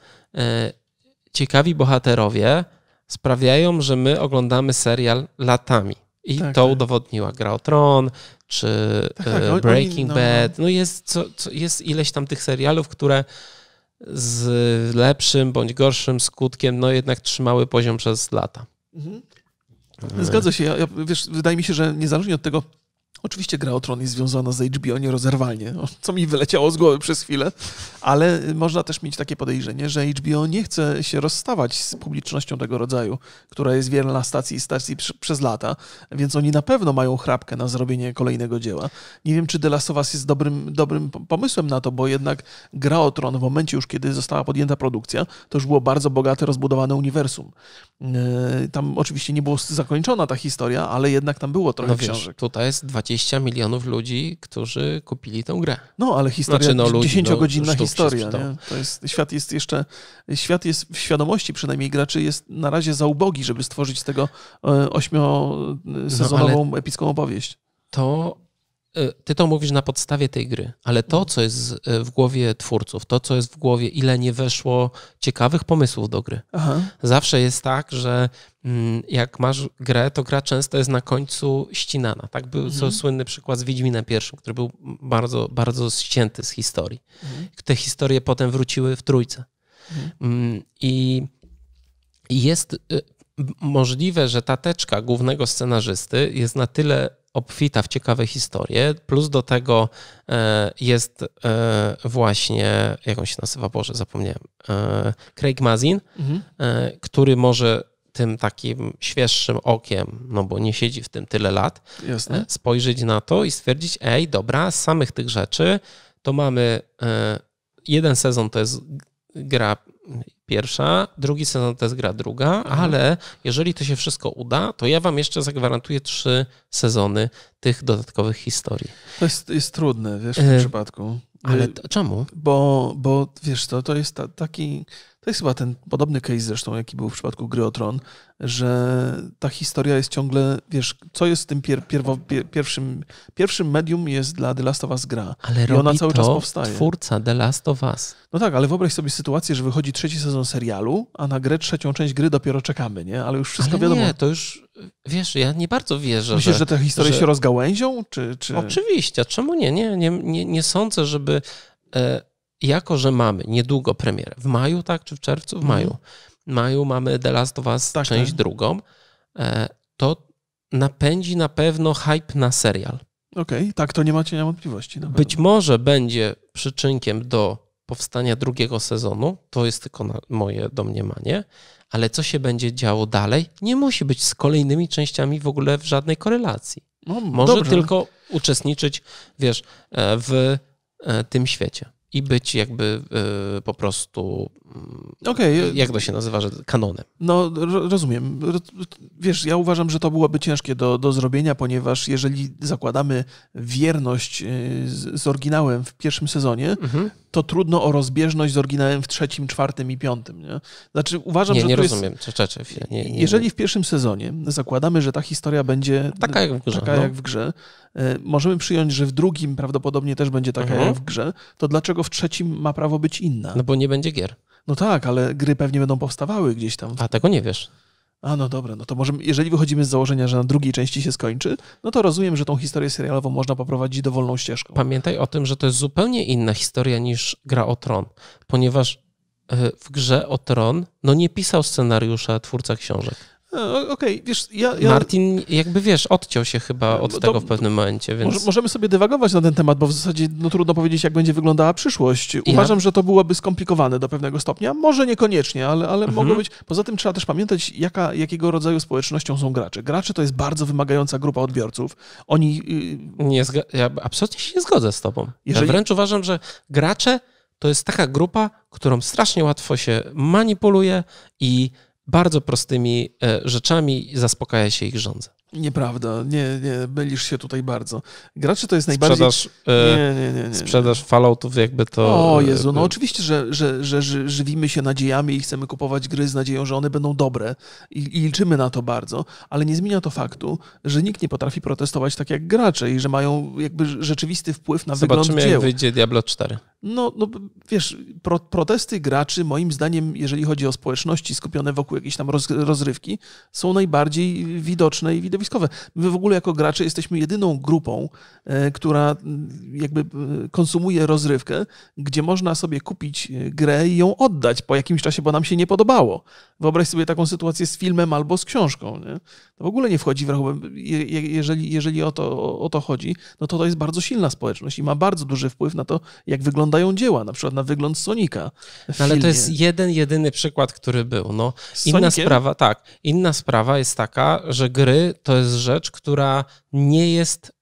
[SPEAKER 2] ciekawi bohaterowie sprawiają, że my oglądamy serial latami. I tak, to tak. udowodniła Gra o Tron, czy tak, tak. Breaking oni, no. Bad. No. no jest, co, co, jest ileś tam tych serialów, które z lepszym bądź gorszym skutkiem, no jednak trzymały poziom przez lata.
[SPEAKER 1] Mhm. Zgadza się. Ja, ja, wiesz, wydaje mi się, że niezależnie od tego, Oczywiście gra o tron jest związana z HBO nierozerwalnie, co mi wyleciało z głowy przez chwilę, ale można też mieć takie podejrzenie, że HBO nie chce się rozstawać z publicznością tego rodzaju, która jest wierna stacji i stacji przez lata, więc oni na pewno mają chrapkę na zrobienie kolejnego dzieła. Nie wiem, czy The Last of Us jest dobrym, dobrym pomysłem na to, bo jednak gra o tron w momencie już, kiedy została podjęta produkcja, to już było bardzo bogate, rozbudowane uniwersum. E, tam oczywiście nie była zakończona ta historia, ale jednak tam było trochę no wiesz, książek.
[SPEAKER 2] jest 20 20 milionów ludzi, którzy kupili tę grę. No, ale historia, znaczy, no, 10-godzinna no, historia. To jest,
[SPEAKER 1] świat jest jeszcze, świat jest w świadomości przynajmniej graczy jest na razie za ubogi, żeby stworzyć z tego e, ośmiosezonową no, epicką opowieść. To E, ty to mówisz na podstawie tej
[SPEAKER 2] gry, ale to, co jest e, w głowie twórców, to, co jest w głowie, ile nie weszło ciekawych pomysłów do gry. Aha. Zawsze jest tak, że mm, jak masz grę, to gra często jest na końcu ścinana. Tak był mhm. słynny przykład z Wiedźminem pierwszym, który był bardzo, bardzo ścięty z historii. Mhm. Te historie potem wróciły w trójce. Mhm. Mm, I jest e, możliwe, że ta teczka głównego scenarzysty jest na tyle obfita w ciekawe historie, plus do tego e, jest e, właśnie, jak on się nazywa, Boże, zapomniałem, e, Craig Mazin, mhm. który może tym takim świeższym okiem, no bo nie siedzi w tym tyle lat, Jasne. spojrzeć na to i stwierdzić, ej, dobra, z samych tych rzeczy to mamy jeden sezon to jest gra pierwsza, drugi sezon to jest gra druga, mhm. ale jeżeli to się wszystko uda, to ja wam jeszcze zagwarantuję trzy sezony tych dodatkowych historii.
[SPEAKER 1] To jest, jest trudne, wiesz, w e, tym przypadku. Ale y, to, czemu? Bo, bo wiesz, to, to jest ta, taki to jest chyba ten podobny case zresztą, jaki był w przypadku gry o Tron, że ta historia jest ciągle, wiesz, co jest tym pier, pierwo, pier, pierwszym, pierwszym medium jest dla The Last of Us gra. Ale I ona cały czas powstaje. twórca
[SPEAKER 2] The Last of Us.
[SPEAKER 1] No tak, ale wyobraź sobie sytuację, że wychodzi trzeci sezon serialu, a na grę trzecią część gry dopiero czekamy, nie? Ale już wszystko ale wiadomo. nie, to już,
[SPEAKER 2] wiesz, ja nie bardzo wierzę, Myślisz, że, że te historie że... się rozgałęzią? Czy, czy...
[SPEAKER 1] Oczywiście, czemu nie? Nie, nie, nie,
[SPEAKER 2] nie sądzę, żeby... E, jako że mamy niedługo premierę, w maju, tak, czy w czerwcu? W mhm. maju. W maju mamy The Last of Us tak, część tak. drugą, e, to napędzi na pewno hype na serial.
[SPEAKER 1] Okej, okay, tak, to nie macie wątpliwości. Być
[SPEAKER 2] może będzie przyczynkiem do powstania drugiego sezonu, to jest tylko na, moje domniemanie, ale co się będzie działo dalej, nie musi być z kolejnymi częściami w ogóle w żadnej korelacji. No, Może dobrze. tylko uczestniczyć, wiesz, e, w e, tym świecie i być jakby y, po prostu. Mm, okay. Jak to się nazywa, że kanonem?
[SPEAKER 1] No, rozumiem. Wiesz, ja uważam, że to byłoby ciężkie do, do zrobienia, ponieważ jeżeli zakładamy wierność y, z, z oryginałem w pierwszym sezonie, mhm to trudno o rozbieżność z oryginałem w trzecim, czwartym i piątym. Nie? Znaczy uważam, nie, że. Nie rozumiem, jest... Czecze, nie, nie, Jeżeli w pierwszym sezonie zakładamy, że ta historia będzie taka jak w grze, taka no. jak w grze e, możemy przyjąć, że w drugim prawdopodobnie też będzie taka mhm. jak w grze, to dlaczego w trzecim ma prawo być inna? No bo nie będzie gier. No tak, ale gry pewnie będą powstawały gdzieś tam. A tego nie wiesz. A no dobra, no to może, jeżeli wychodzimy z założenia, że na drugiej części się skończy, no to rozumiem, że tą historię serialową można poprowadzić dowolną ścieżką. Pamiętaj o tym, że
[SPEAKER 2] to jest zupełnie inna historia niż gra o Tron, ponieważ e, w grze o Tron no nie pisał scenariusza twórca książek.
[SPEAKER 1] E, okej, okay, wiesz, ja, ja... Martin
[SPEAKER 2] jakby, wiesz, odciął się chyba e, od to, tego w pewnym momencie, więc... Może,
[SPEAKER 1] możemy sobie dywagować na ten temat, bo w zasadzie no, trudno powiedzieć, jak będzie wyglądała przyszłość. Uważam, ja... że to byłoby skomplikowane do pewnego stopnia. Może niekoniecznie, ale, ale mhm. mogło być... Poza tym trzeba też pamiętać, jaka, jakiego rodzaju społecznością są gracze. Gracze to jest bardzo wymagająca grupa odbiorców. Oni... Y, nie zga... Ja absolutnie się nie zgodzę z tobą. Jeżeli... Ja
[SPEAKER 2] wręcz uważam, że gracze to jest taka grupa, którą strasznie łatwo się manipuluje i bardzo prostymi e, rzeczami zaspokaja się ich żądzę.
[SPEAKER 1] Nieprawda, nie, nie, mylisz się tutaj bardzo. Graczy to jest najbardziej... Sprzedaż, e, nie, nie, nie, nie, sprzedaż
[SPEAKER 2] Falloutów jakby to... O e, Jezu, no e,
[SPEAKER 1] oczywiście, że, że, że żywimy się nadziejami i chcemy kupować gry z nadzieją, że one będą dobre i, i liczymy na to bardzo, ale nie zmienia to faktu, że nikt nie potrafi protestować tak jak gracze i że mają jakby rzeczywisty wpływ na Zobaczymy, wygląd dzieł. Zobaczymy, jak
[SPEAKER 2] wyjdzie Diablo 4.
[SPEAKER 1] No, no wiesz, pro, protesty graczy, moim zdaniem, jeżeli chodzi o społeczności skupione wokół jakiejś tam rozrywki, są najbardziej widoczne i widoczne środowiskowe. My w ogóle jako gracze jesteśmy jedyną grupą, e, która jakby e, konsumuje rozrywkę, gdzie można sobie kupić e, grę i ją oddać po jakimś czasie, bo nam się nie podobało. Wyobraź sobie taką sytuację z filmem albo z książką. Nie? To w ogóle nie wchodzi w rachubę. Jeżeli, jeżeli o, to, o to chodzi, no to to jest bardzo silna społeczność i ma bardzo duży wpływ na to, jak wyglądają dzieła, na przykład na wygląd Sonika. No, ale to jest jeden, jedyny przykład,
[SPEAKER 2] który był. No, inna sprawa, tak. Inna sprawa jest taka, że gry to to jest rzecz, która nie jest,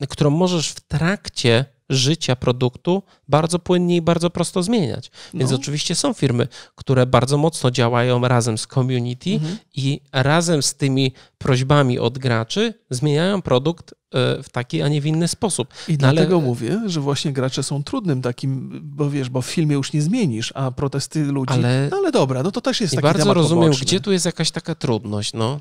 [SPEAKER 2] e, którą możesz w trakcie życia produktu bardzo płynnie i bardzo prosto zmieniać. No. Więc no. oczywiście są firmy, które bardzo mocno działają razem z community mhm. i razem z tymi prośbami od graczy zmieniają produkt e, w taki, a nie w inny sposób. I no dlatego ale... mówię, że
[SPEAKER 1] właśnie gracze są trudnym takim, bo wiesz, bo w filmie już nie zmienisz, a protesty ludzi, ale, no ale dobra, no to też jest I taki bardzo rozumiem, gdzie tu jest jakaś taka trudność, no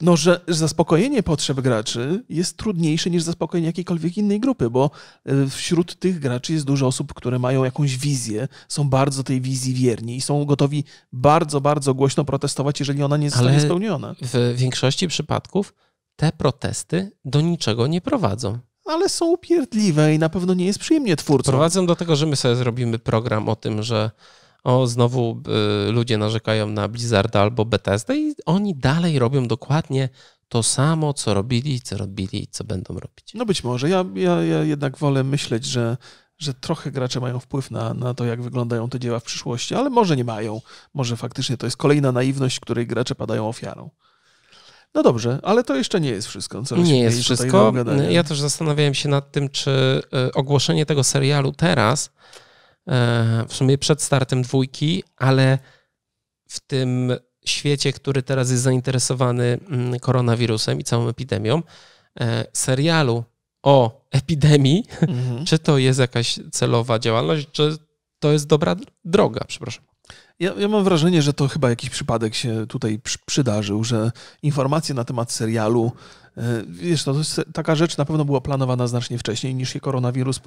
[SPEAKER 1] no, że zaspokojenie potrzeb graczy jest trudniejsze niż zaspokojenie jakiejkolwiek innej grupy, bo e, wśród tych graczy jest dużo osób, które mają jakąś wizję, są bardzo tej wizji wierni i są gotowi bardzo, bardzo głośno protestować, jeżeli ona nie zostanie Ale spełniona.
[SPEAKER 2] W większości przypadków te protesty do niczego nie prowadzą
[SPEAKER 1] ale są upierdliwe i na pewno nie jest przyjemnie twórcom.
[SPEAKER 2] Prowadzą do tego, że my sobie zrobimy program o tym, że o znowu y, ludzie narzekają na Blizzarda albo Bethesda i oni dalej robią dokładnie to samo, co robili, co robili i co będą robić.
[SPEAKER 1] No być może. Ja, ja, ja jednak wolę myśleć, że że trochę gracze mają wpływ na, na to, jak wyglądają te dzieła w przyszłości, ale może nie mają. Może faktycznie to jest kolejna naiwność, której gracze padają ofiarą. No dobrze, ale to jeszcze nie jest wszystko. Co nie jest wszystko. Ja też
[SPEAKER 2] zastanawiałem się nad tym, czy y, ogłoszenie tego serialu teraz E, w sumie przed startem dwójki, ale w tym świecie, który teraz jest zainteresowany mm, koronawirusem i całą epidemią, e, serialu o epidemii, mhm. czy to jest jakaś celowa działalność, czy to jest dobra droga, przepraszam.
[SPEAKER 1] Ja, ja, mam wrażenie, że to chyba jakiś przypadek się tutaj przydarzył, że informacje na temat serialu E, wiesz, no, to jest, taka rzecz na pewno była planowana znacznie wcześniej niż się koronawirus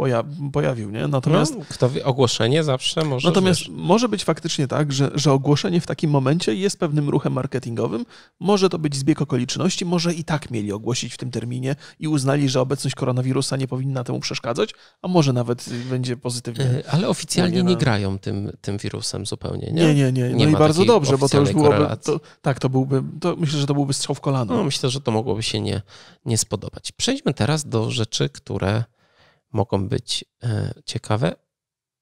[SPEAKER 1] pojawił, nie? Natomiast... No, kto wie,
[SPEAKER 2] ogłoszenie zawsze może... Natomiast
[SPEAKER 1] wiesz. może być faktycznie tak, że, że ogłoszenie w takim momencie jest pewnym ruchem marketingowym, może to być zbieg okoliczności, może i tak mieli ogłosić w tym terminie i uznali, że obecność koronawirusa nie powinna temu przeszkadzać, a może nawet będzie pozytywnie. E, ale oficjalnie na... nie
[SPEAKER 2] grają tym, tym wirusem zupełnie, nie? Nie, nie, nie. nie no i bardzo dobrze, bo to już byłoby... To, tak, to byłby... To, myślę, że to byłby strzał w kolano. No, myślę, że to mogłoby się nie nie, spodobać. Przejdźmy teraz do rzeczy, które mogą być e, ciekawe.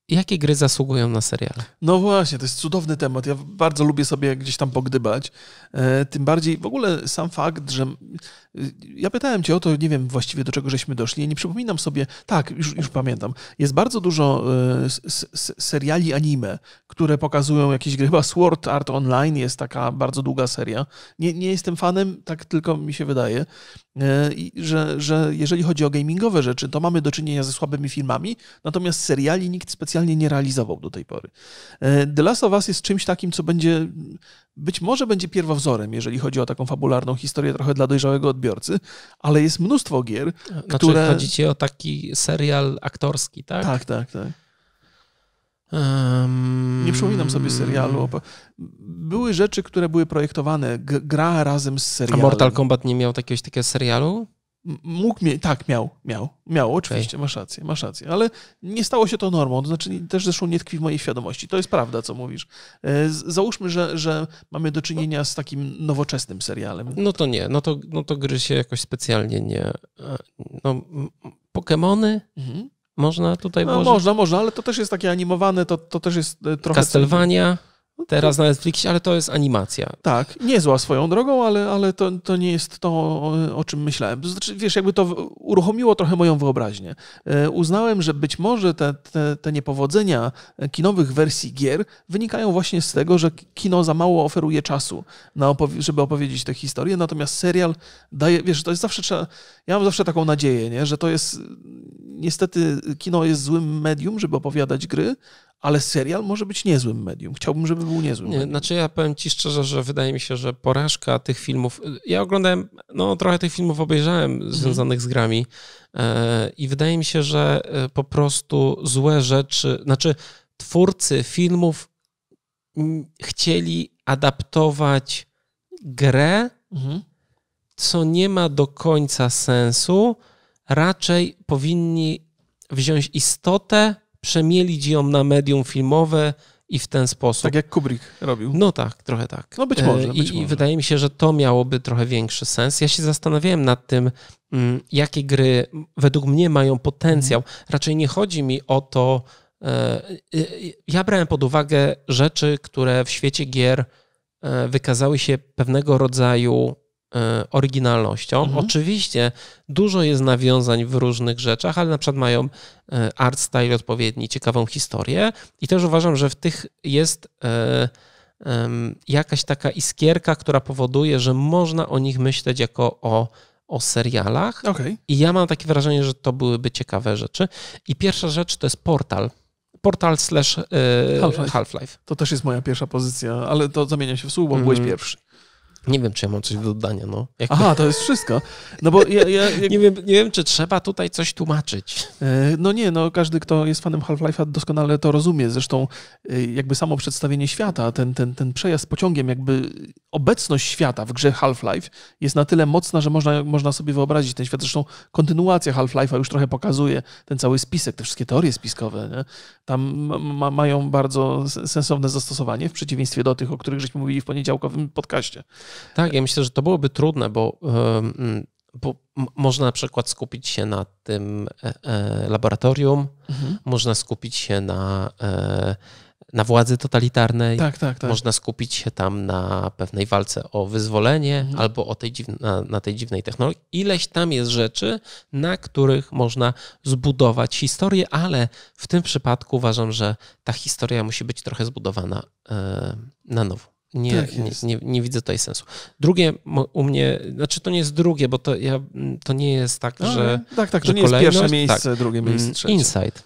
[SPEAKER 2] Jakie gry zasługują na seriale?
[SPEAKER 1] No właśnie, to jest cudowny temat. Ja bardzo lubię sobie gdzieś tam pogdybać. E, tym bardziej w ogóle sam fakt, że ja pytałem cię o to, nie wiem właściwie do czego żeśmy doszli. Ja nie przypominam sobie, tak, już, już pamiętam. Jest bardzo dużo e, seriali anime, które pokazują jakieś gry. Chyba Sword Art Online jest taka bardzo długa seria. Nie, nie jestem fanem, tak tylko mi się wydaje, e, że, że jeżeli chodzi o gamingowe rzeczy, to mamy do czynienia ze słabymi filmami, natomiast seriali nikt specjalnie nie realizował do tej pory. E, The Last of Us jest czymś takim, co będzie być może będzie pierwowzorem, jeżeli chodzi o taką fabularną historię trochę dla dojrzałego odbiorcy, ale jest mnóstwo gier, znaczy, które... Chodzi ci o taki serial aktorski, tak? Tak, tak, tak.
[SPEAKER 2] Um...
[SPEAKER 1] Nie przypominam sobie serialu. Były rzeczy, które były projektowane. G gra razem z serialem. A Mortal Kombat nie miał jakiegoś takiego serialu? Mógł mieć, tak, miał, miał, miał, oczywiście, okay. masz rację, masz rację, ale nie stało się to normą, to znaczy też zresztą nie tkwi w mojej świadomości, to jest prawda, co mówisz. E, załóżmy, że, że mamy do czynienia z takim nowoczesnym serialem. No to nie, no to, no to gry
[SPEAKER 2] się jakoś specjalnie nie... E, no, Pokémony, Mhm. Można
[SPEAKER 1] tutaj no, Można, można, ale to też jest takie animowane, to, to też jest e, trochę... Castlevania. No Teraz na Netflixie, ale to jest animacja. Tak, niezła swoją drogą, ale, ale to, to nie jest to, o czym myślałem. Znaczy, wiesz, jakby to uruchomiło trochę moją wyobraźnię. E, uznałem, że być może te, te, te niepowodzenia kinowych wersji gier wynikają właśnie z tego, że kino za mało oferuje czasu, na żeby opowiedzieć tę historię, natomiast serial daje, wiesz, to jest zawsze trzeba, ja mam zawsze taką nadzieję, nie? że to jest, niestety kino jest złym medium, żeby opowiadać gry, ale serial może być niezłym medium. Chciałbym, żeby był niezłym. Nie, medium.
[SPEAKER 2] Znaczy ja powiem ci szczerze, że wydaje mi się, że porażka tych filmów. Ja oglądałem, no trochę tych filmów obejrzałem mhm. związanych z grami e, i wydaje mi się, że e, po prostu złe rzeczy, znaczy twórcy filmów chcieli adaptować grę, mhm. co nie ma do końca sensu. Raczej powinni wziąć istotę przemielić ją na medium filmowe i w ten sposób. Tak jak Kubrick robił. No tak, trochę tak. No być może. E, być I, może. I wydaje mi się, że to miałoby trochę większy sens. Ja się zastanawiałem nad tym, mm, jakie gry według mnie mają potencjał. Mhm. Raczej nie chodzi mi o to. E, e, ja brałem pod uwagę rzeczy, które w świecie gier wykazały się pewnego rodzaju E, oryginalnością. Mhm. Oczywiście dużo jest nawiązań w różnych rzeczach, ale na przykład mają e, art style odpowiedni, ciekawą historię i też uważam, że w tych jest e, jakaś taka iskierka, która powoduje, że można o nich myśleć jako o o serialach. Okay. I ja mam takie wrażenie, że to byłyby ciekawe rzeczy. I pierwsza
[SPEAKER 1] rzecz to jest portal. Portal slash Half-Life. Half to też jest moja pierwsza pozycja, ale to zamienia się w słowo. bo mm. byłeś pierwszy. Nie wiem, czy ja mam coś do dodania, no. Jak Aha, to jest wszystko.
[SPEAKER 2] No bo ja, ja, jak... nie, wiem, nie wiem, czy trzeba tutaj coś tłumaczyć.
[SPEAKER 1] E, no nie, no każdy, kto jest fanem Half-Life'a doskonale to rozumie. Zresztą e, jakby samo przedstawienie świata, ten, ten, ten przejazd pociągiem, jakby obecność świata w grze Half-Life jest na tyle mocna, że można, można sobie wyobrazić ten świat. Zresztą kontynuacja Half-Life'a już trochę pokazuje ten cały spisek, te wszystkie teorie spiskowe, nie? tam ma, mają bardzo sensowne zastosowanie w przeciwieństwie do tych, o których żeśmy mówili w poniedziałkowym podcaście.
[SPEAKER 2] Tak, ja myślę, że to byłoby trudne, bo, bo można na przykład skupić się na tym e, e, laboratorium, mhm. można skupić się na e, na władzy totalitarnej. Tak, tak, tak. Można skupić się tam na pewnej walce o wyzwolenie mhm. albo o tej na, na, tej dziwnej technologii. Ileś tam jest rzeczy, na których można zbudować historię, ale w tym przypadku uważam, że ta historia musi być trochę zbudowana na nowo. Nie, tak nie, nie, nie, widzę tutaj sensu. Drugie u mnie, znaczy to nie jest drugie, bo to, ja, mm, to nie jest tak, no, że. Tak, tak, że to nie kolejność, jest pierwsze miejsce, tak. drugie miejsce. Mm, trzecie. Insight.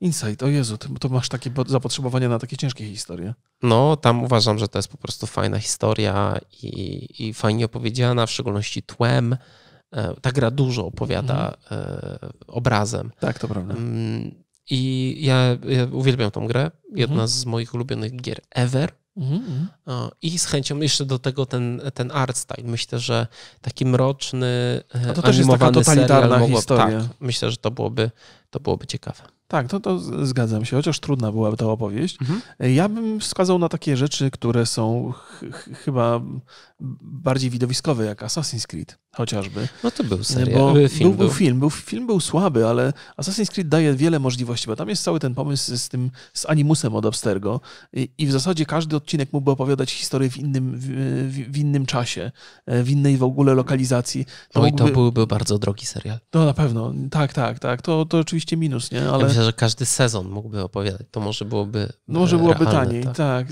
[SPEAKER 1] Insight, o Jezu, ty, to masz takie zapotrzebowanie na takie ciężkie historie.
[SPEAKER 2] No, tam uważam, że to jest po prostu fajna historia i, i fajnie opowiedziana, w szczególności tłem. E, ta gra dużo opowiada mhm. E, obrazem. Tak, to prawda. Mm, I ja, ja uwielbiam tą grę. Jedna mhm. z moich ulubionych gier ever. Mhm, mhm. I z chęcią jeszcze do tego ten, ten art style. Myślę, że taki mroczny, A to e, też jest taka totalitarna serial mogłoby. historia. Tak, myślę, że to byłoby to byłoby ciekawe.
[SPEAKER 1] Tak, to, to zgadzam się, chociaż trudna była ta opowieść. Mhm. E, ja bym wskazał na takie rzeczy, które są ch chyba bardziej widowiskowe, jak Assassin's Creed chociażby. No to był e, serial, bo film. Był, był, film, był, film był słaby, ale Assassin's Creed daje wiele możliwości, bo tam jest cały ten pomysł z tym, z animusem od Abstergo i, i w zasadzie każdy odcinek mógłby opowiadać historię w innym, w, w innym czasie, e, w innej w ogóle lokalizacji. no i to byłby bardzo drogi serial. No na pewno, tak, tak, tak. To, to oczywiście oczywiście minus, nie? Ale... Ja myślę, że
[SPEAKER 2] każdy sezon mógłby opowiadać, to może byłoby no, Może e, byłoby realne, taniej, tak.
[SPEAKER 1] tak.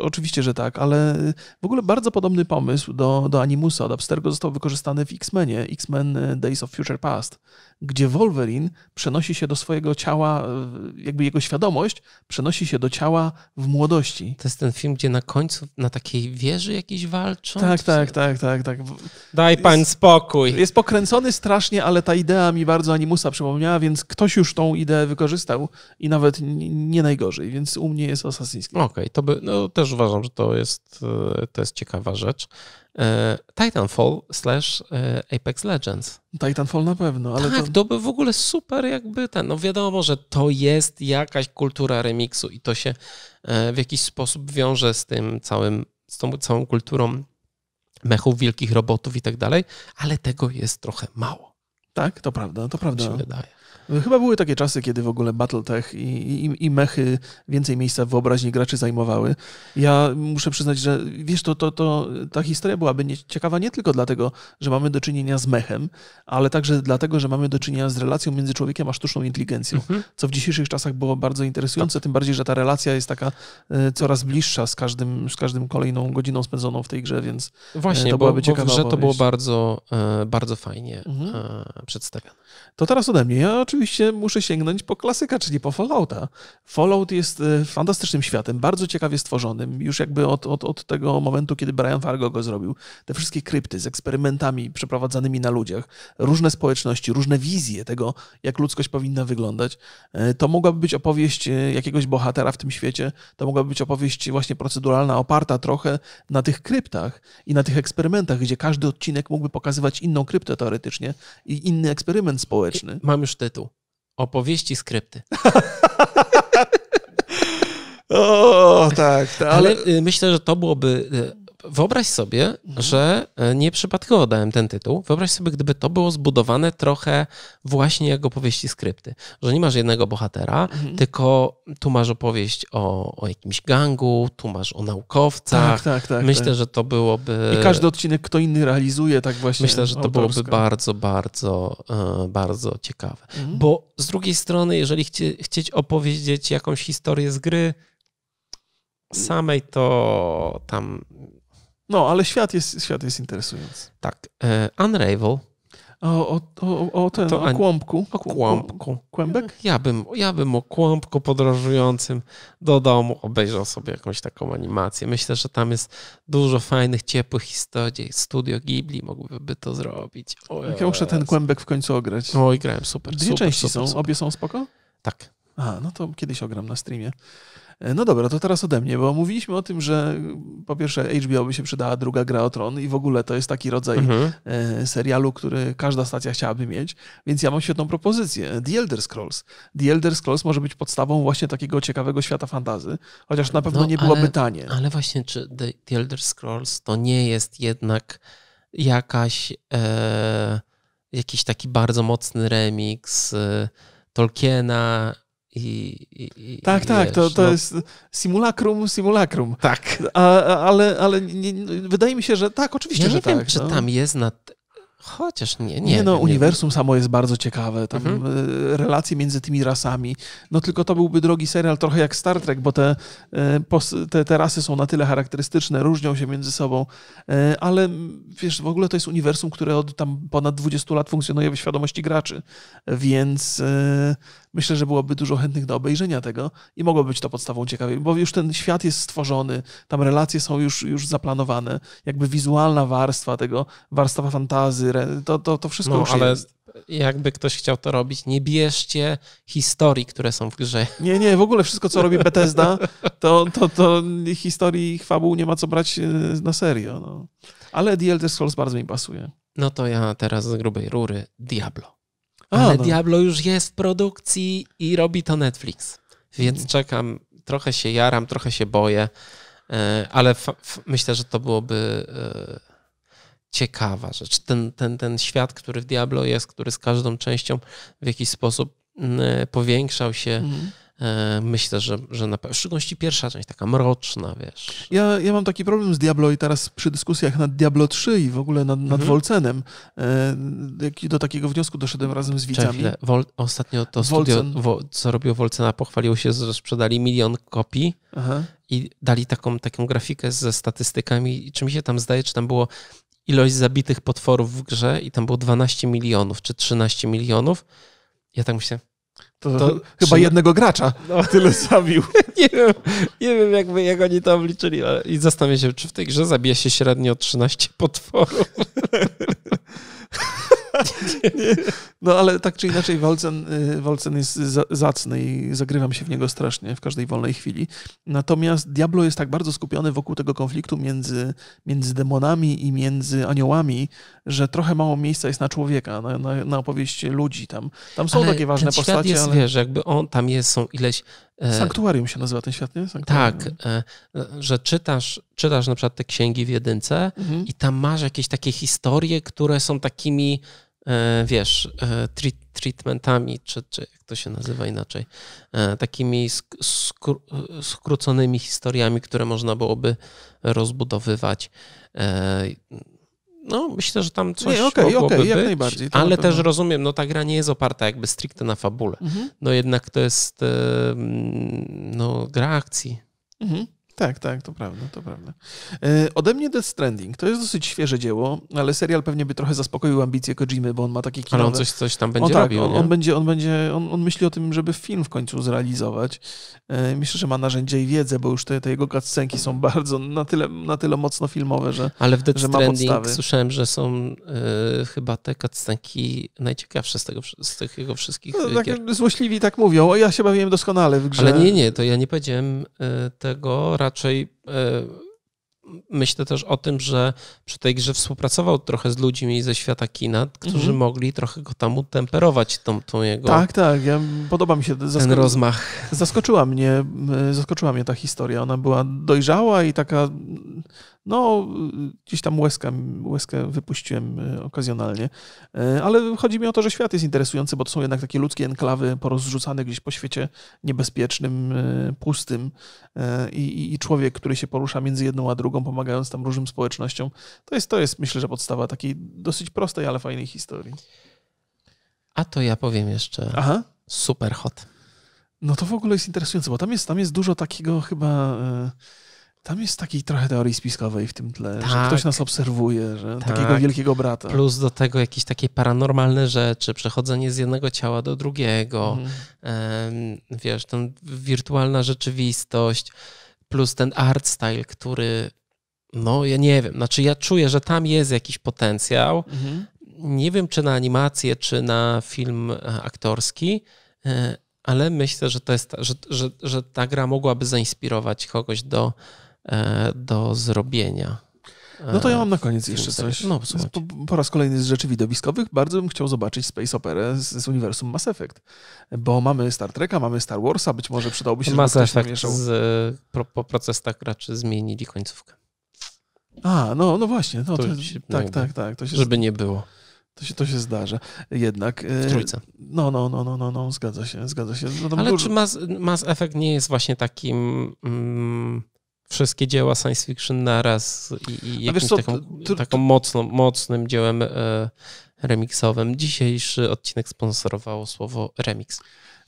[SPEAKER 1] oczywiście, że tak, ale w ogóle bardzo podobny pomysł do, do Animusa od Abstergo został wykorzystany w X-Menie, X-Men e, Days of Future Past, gdzie Wolverine przenosi się do swojego ciała, e, jakby jego świadomość przenosi się do ciała w młodości. To jest ten film, gdzie na końcu na takiej wieży
[SPEAKER 2] jakiś walczą? Tak, tak,
[SPEAKER 1] tak, tak, tak. Daj pan jest, spokój. Jest pokręcony strasznie, ale ta idea mi bardzo animusa przypomniała, więc ktoś już tą ideę wykorzystał i nawet nie najgorzej, więc u mnie jest Assassin's Creed. Okej, okay, to by,
[SPEAKER 2] no, też uważam, że to jest, e, to jest ciekawa rzecz. E, Titanfall slash e,
[SPEAKER 1] Apex Legends. Titanfall na pewno, ale. Tak,
[SPEAKER 2] to... to by w ogóle super, jakby ten. No wiadomo, że to jest jakaś kultura remiksu i to się e, w jakiś sposób wiąże z tym całym, z tą całą kulturą mechów, wielkich robotów i tak dalej, ale tego jest trochę mało. Tak, to prawda, to tak prawda. To się wydaje.
[SPEAKER 1] Chyba były takie czasy, kiedy w ogóle Battletech i, i, i mechy więcej miejsca w wyobraźni graczy zajmowały. Ja muszę przyznać, że wiesz, to, to, to ta historia byłaby nie, ciekawa nie tylko dlatego, że mamy do czynienia z mechem, ale także dlatego, że mamy do czynienia z relacją między człowiekiem a sztuczną inteligencją, mhm. co w dzisiejszych czasach było bardzo interesujące, tak. tym bardziej, że ta relacja jest taka e, coraz bliższa z, każdym, z każdym kolejną godziną spędzoną w tej grze, więc e, Właśnie, to byłaby bo, ciekawa bo w grze to było bardzo, e, bardzo fajnie mhm. przedstawione. To teraz ode mnie. Ja oczywiście muszę sięgnąć po klasyka, czyli po Fallouta. Fallout jest e, fantastycznym światem, bardzo ciekawie stworzonym, już jakby od, od, od tego momentu, kiedy Brian Fargo go zrobił. Te wszystkie krypty z eksperymentami przeprowadzanymi na ludziach, różne społeczności, różne wizje tego, jak ludzkość powinna wyglądać. E, to mogłaby być opowieść e, jakiegoś bohatera w tym świecie, to mogłaby być opowieść właśnie proceduralna, oparta trochę na tych kryptach i na tych eksperymentach, gdzie każdy odcinek mógłby pokazywać inną kryptę teoretycznie i inny eksperyment społeczny. Mam już tytuł. Opowieści, skrypty. o, tak. tak. ale y, myślę,
[SPEAKER 2] że to byłoby y, wyobraź sobie, mhm. że e, nieprzypadkowo dałem ten tytuł. Wyobraź sobie, gdyby to było zbudowane trochę właśnie jak opowieści skrypty. Że nie masz jednego bohatera, mhm. tylko tu masz opowieść o, o jakimś gangu, tu masz o naukowcach. Tak, tak, tak. Myślę, tak. że to byłoby... I każdy
[SPEAKER 1] odcinek kto inny realizuje tak właśnie Myślę, że to byłoby bardzo,
[SPEAKER 2] bardzo, e, bardzo ciekawe.
[SPEAKER 1] Mhm. Bo z drugiej strony, jeżeli chcie,
[SPEAKER 2] chcieć opowiedzieć jakąś historię z gry, samej to
[SPEAKER 1] tam no, ale świat jest, świat jest interesujący. Tak. E, Unravel. O, o, o, o ten, to, o kłąbku. O kłąbku. Kłębek? Ja bym, ja
[SPEAKER 2] bym o kłąbku podróżującym do domu obejrzał sobie jakąś taką animację. Myślę, że tam jest dużo fajnych, ciepłych historii. Studio Ghibli mogłyby to zrobić.
[SPEAKER 1] O, ja muszę ten kłębek w końcu ograć. i grałem super. Dwie super, części super, są, super. obie są spoko? Tak. A, no to kiedyś ogram na streamie. E, no dobra, to teraz ode mnie, bo mówiliśmy o tym, że po pierwsze HBO by się przydała druga gra o tron i w ogóle to jest taki rodzaj mhm. E, serialu, który każda stacja chciałaby mieć, więc ja mam świetną propozycję. The Elder Scrolls. The Elder Scrolls może być podstawą właśnie takiego ciekawego świata fantazy, chociaż na pewno no, nie byłoby ale, tanie. Ale właśnie,
[SPEAKER 2] czy The, The, Elder Scrolls to nie jest jednak jakaś, e, jakiś taki bardzo mocny remix e, Tolkiena,
[SPEAKER 1] i, i, tak, i tak, wiesz, to, to no... jest simulacrum, simulacrum. Tak. A, ale ale nie, wydaje mi się, że tak, oczywiście, ja nie wiem, tak, czy no. tam jest na... Chociaż nie, nie. Nie, no, uniwersum nie samo jest bardzo ciekawe. Tam mhm. E, relacje między tymi rasami. No tylko to byłby drogi serial, trochę jak Star Trek, bo te, e, te, te rasy są na tyle charakterystyczne, różnią się między sobą. E, ale wiesz, w ogóle to jest uniwersum, które od tam ponad 20 lat funkcjonuje w świadomości graczy. Więc myślę, że byłoby dużo chętnych do obejrzenia tego i mogło być to podstawą ciekawej, bo już ten świat jest stworzony, tam relacje są już, już zaplanowane, jakby wizualna warstwa tego, warstwa fantazy, to, to, to wszystko no, już ale... jest
[SPEAKER 2] jakby ktoś chciał to robić, nie bierzcie historii, które są w grze. Nie, nie, w ogóle wszystko, co robi Bethesda,
[SPEAKER 1] to, to, to historii i fabuł nie ma co brać e, na serio. No. Ale The Elder Scrolls bardzo mi pasuje.
[SPEAKER 2] No to ja teraz z grubej rury Diablo ale no. Diablo już jest w produkcji i robi to Netflix. Więc mhm. czekam, trochę się jaram, trochę się boję, e, ale myślę, że to byłoby e, ciekawa rzecz. Ten, ten, ten świat, który w Diablo jest, który z każdą częścią w jakiś sposób mm, e, powiększał się. Mhm E, myślę, że, że na pewno, w szczególności pierwsza część, taka mroczna, wiesz.
[SPEAKER 1] Ja, ja mam taki problem z Diablo i teraz przy dyskusjach nad Diablo 3 i w ogóle nad, nad mhm. Wolcenem, e, do takiego wniosku doszedłem razem z widzami. Wol,
[SPEAKER 2] ostatnio to studio, wo, co robił Wolcena, pochwaliło się, że sprzedali milion kopii Aha. i dali taką, taką grafikę ze statystykami. czy mi się tam zdaje, czy tam było ilość zabitych potworów w grze i tam było 12 milionów, czy 13 milionów. Ja tak myślę. To, to chyba czy... jednego gracza no. tyle zabił. nie wiem, nie wiem jak, jak oni to obliczyli. Ale... I zastanawiam się, czy w tej grze zabija się średnio 13 potworów.
[SPEAKER 1] no ale tak czy inaczej Wolcen, y, Wolcen jest zacny i zagrywam się w niego strasznie w każdej wolnej chwili. Natomiast Diablo jest tak bardzo skupiony wokół tego konfliktu między, między demonami i między aniołami, że trochę mało miejsca jest na człowieka, na, na, na opowieść ludzi tam. Tam są ale takie ważne ten postacie. Świat jest, ale... wiesz, jakby on tam
[SPEAKER 2] jest, są ileś e, Sanktuarium się nazywa ten świat, nie? Tak, e, że czytasz, czytasz na przykład te księgi w jedynce mhm. i tam masz jakieś takie historie, które są takimi E, wiesz, e, treat, treatmentami, czy, czy jak to się nazywa inaczej, e, takimi skr skróconymi historiami, które można byłoby rozbudowywać. No, myślę, że tam coś nie, okay, mogłoby okay, jak najbardziej, ale też rozumiem, no ta gra nie jest oparta jakby stricte na fabule. Mhm. No jednak to jest
[SPEAKER 1] no, gra akcji. Mhm. Tak, tak, to prawda, to prawda. E, ode mnie Death Stranding. To jest dosyć świeże dzieło, ale serial pewnie by trochę zaspokoił ambicje Kojimy, bo on ma takie kino. Ale on coś, coś tam będzie on, tak, robił, on, on, będzie, on, będzie, on, on myśli o tym, żeby film w końcu zrealizować. E, myślę, że ma narzędzia i wiedzę, bo już te, te jego cutscenki są bardzo na tyle, na tyle mocno filmowe, że Ale w Death że Stranding
[SPEAKER 2] słyszałem, że są e, chyba te cutscenki najciekawsze z, tego, z tych jego wszystkich no, tak,
[SPEAKER 1] gier. Złośliwi tak mówią. O, ja się bawiłem doskonale w grze. Ale nie, nie,
[SPEAKER 2] to ja nie powiedziałem y, tego raczej e, myślę też o tym, że przy tej grze współpracował trochę z ludźmi ze świata kina, którzy mhm. mogli trochę go tam utemperować, tą, tą jego... Tak,
[SPEAKER 1] tak, ja, podoba mi się... Zasko... Ten rozmach. Zaskoczyła mnie, e, zaskoczyła mnie ta historia. Ona była dojrzała i taka no, y, gdzieś tam łezkę, łezkę wypuściłem y, okazjonalnie, y, ale chodzi mi o to, że świat jest interesujący, bo to są jednak takie ludzkie enklawy porozrzucane gdzieś po świecie niebezpiecznym, pustym i, i człowiek, który się porusza między jedną a drugą, pomagając tam różnym społecznościom, to jest, to jest myślę, że podstawa takiej dosyć prostej, ale fajnej historii.
[SPEAKER 2] A to ja powiem jeszcze. Aha. Super hot.
[SPEAKER 1] No to w ogóle jest interesujące, bo tam jest, tam jest dużo takiego chyba. Yy tam jest takiej trochę teorii spiskowej w tym tle, tak. że ktoś nas obserwuje, że tak. takiego wielkiego brata. Plus
[SPEAKER 2] do tego jakieś takie paranormalne rzeczy, przechodzenie z jednego ciała do drugiego, mhm. wiesz, ten wirtualna rzeczywistość, plus ten art style, który, no ja nie wiem, znaczy ja czuję, że tam jest jakiś potencjał. Mhm. Nie wiem, czy na animację, czy na film e, aktorski, e, ale myślę, że, to jest, że, że, że ta gra mogłaby zainspirować kogoś do E, do
[SPEAKER 1] zrobienia.
[SPEAKER 2] E, no to ja mam na koniec jeszcze coś.
[SPEAKER 1] No, po, po raz kolejny z rzeczy widowiskowych bardzo bym chciał zobaczyć Space Operę z, z uniwersum Mass Effect, bo mamy Star Treka, mamy Star Warsa, być może przydałoby się, żeby Mass Effect namieszał.
[SPEAKER 2] Z, e, pro, po procesach raczy zmienili końcówkę.
[SPEAKER 1] A, no, no właśnie. No, to, się, tak, tak, tak. To się, żeby nie było. To się, to się zdarza. Jednak. W trójce. No, no, no, no, no, no, zgadza się, zgadza się. No, Ale dużo... czy
[SPEAKER 2] Mass, Mass Effect nie jest właśnie takim. Mm, wszystkie dzieła science fiction naraz i, i jakimś co, taką, taką mocną, mocnym dziełem e, remixowym. Dzisiejszy odcinek sponsorowało słowo remix.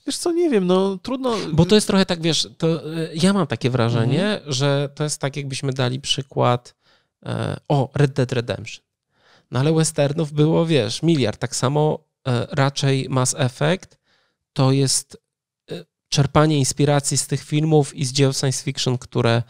[SPEAKER 1] Wiesz co, nie wiem, no trudno.
[SPEAKER 2] Bo to jest trochę tak, wiesz, to, e, ja mam takie wrażenie, mhm. że to jest tak, jakbyśmy dali przykład e, o Red Dead Redemption. No ale westernów było, wiesz, miliard. Tak samo e, raczej Mass Effect to jest e, czerpanie inspiracji z tych filmów i z dzieł science fiction, które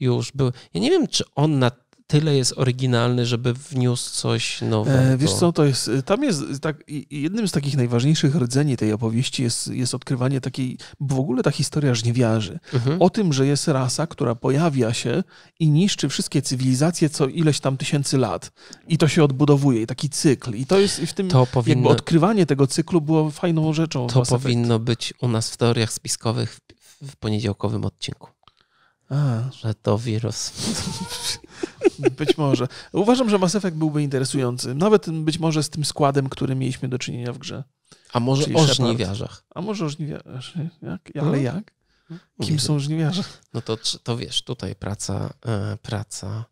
[SPEAKER 2] już był. Ja nie wiem, czy on na tyle jest oryginalny, żeby wniósł coś nowego. E, wiesz co,
[SPEAKER 1] to jest, e, tam jest, e, tak, jednym z takich najważniejszych rdzeni tej opowieści jest, jest odkrywanie takiej, w ogóle ta historia żniwiarzy. Mhm. O tym, że jest rasa, która pojawia się i niszczy wszystkie cywilizacje co ileś tam tysięcy lat. I to się odbudowuje, i taki cykl. I to jest w tym, to powinno, jakby odkrywanie tego cyklu było fajną rzeczą. To powinno
[SPEAKER 2] być u nas w teoriach
[SPEAKER 1] spiskowych w
[SPEAKER 2] poniedziałkowym odcinku.
[SPEAKER 1] A, że
[SPEAKER 2] to wirus.
[SPEAKER 1] Być może. Uważam, że Mass Effect byłby interesujący. Nawet być może z tym składem, który mieliśmy do czynienia w grze. A może o żniwiarzach. A może o żniwiarzach. Jak? No. Ale hmm? jak? Kim są żniwiarze?
[SPEAKER 2] No to, to wiesz, tutaj praca, e, praca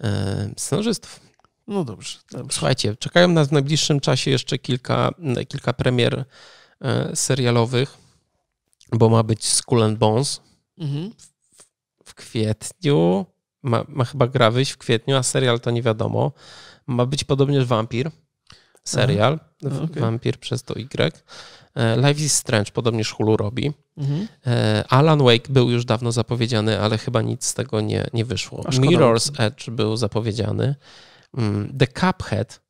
[SPEAKER 2] e, scenarzystów. No dobrze, dobrze. Słuchajcie, czekają nas w najbliższym czasie jeszcze kilka, kilka premier e, serialowych, bo ma być Skull and Bones. Mhm w kwietniu. Ma, ma chyba gra wyjść w kwietniu, a serial to nie wiadomo. Ma być podobnież Vampir. Serial. No, okay. Vampir przez to Y. E, Life is Strange podobnież Hulu robi. Mhm. E, Alan Wake był już dawno zapowiedziany, ale chyba nic z tego nie, nie wyszło. Mirror's Edge był zapowiedziany. Mm, The Cuphead.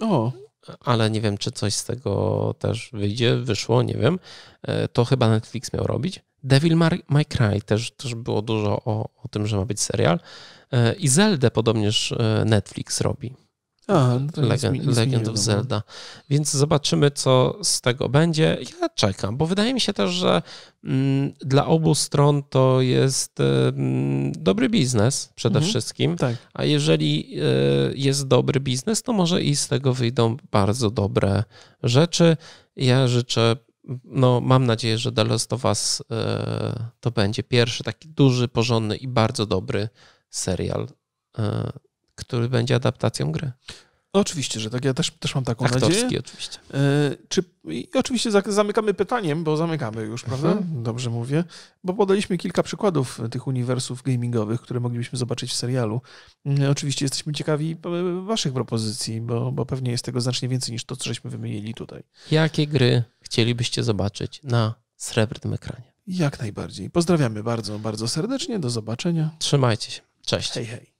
[SPEAKER 2] O ale nie wiem, czy coś z tego też wyjdzie, wyszło, nie wiem. E, to chyba Netflix miał robić. Devil May Cry też, też było dużo o, o tym, że ma być serial. E, I Zelda podobnież e, Netflix robi. A, no Legend, Legend of Zelda. Więc zobaczymy, co z tego będzie. Ja czekam, bo wydaje mi się też, że mm, dla obu stron to jest mm, dobry biznes przede mhm. wszystkim. Tak. A jeżeli y, jest dobry biznes, to może i z tego wyjdą bardzo dobre rzeczy. Ja życzę no, mam nadzieję, że The Last of Us y, to będzie pierwszy taki duży, porządny i bardzo dobry serial y,
[SPEAKER 1] który będzie adaptacją gry. No oczywiście, że tak. Ja też, też mam taką Aktorski, nadzieję. oczywiście. E, czy, I oczywiście zamykamy pytaniem, bo zamykamy już, mhm. prawda? Mhm. Dobrze mówię. Bo podaliśmy kilka przykładów e, tych uniwersów gamingowych, które moglibyśmy zobaczyć w serialu. Mm, e, oczywiście jesteśmy ciekawi e, waszych propozycji, bo, bo pewnie jest tego znacznie więcej niż to, co żeśmy wymienili tutaj.
[SPEAKER 2] Jakie gry chcielibyście zobaczyć na srebrnym ekranie?
[SPEAKER 1] Jak najbardziej. Pozdrawiamy bardzo, bardzo serdecznie. Do zobaczenia. Trzymajcie się. Cześć. Hej, hej.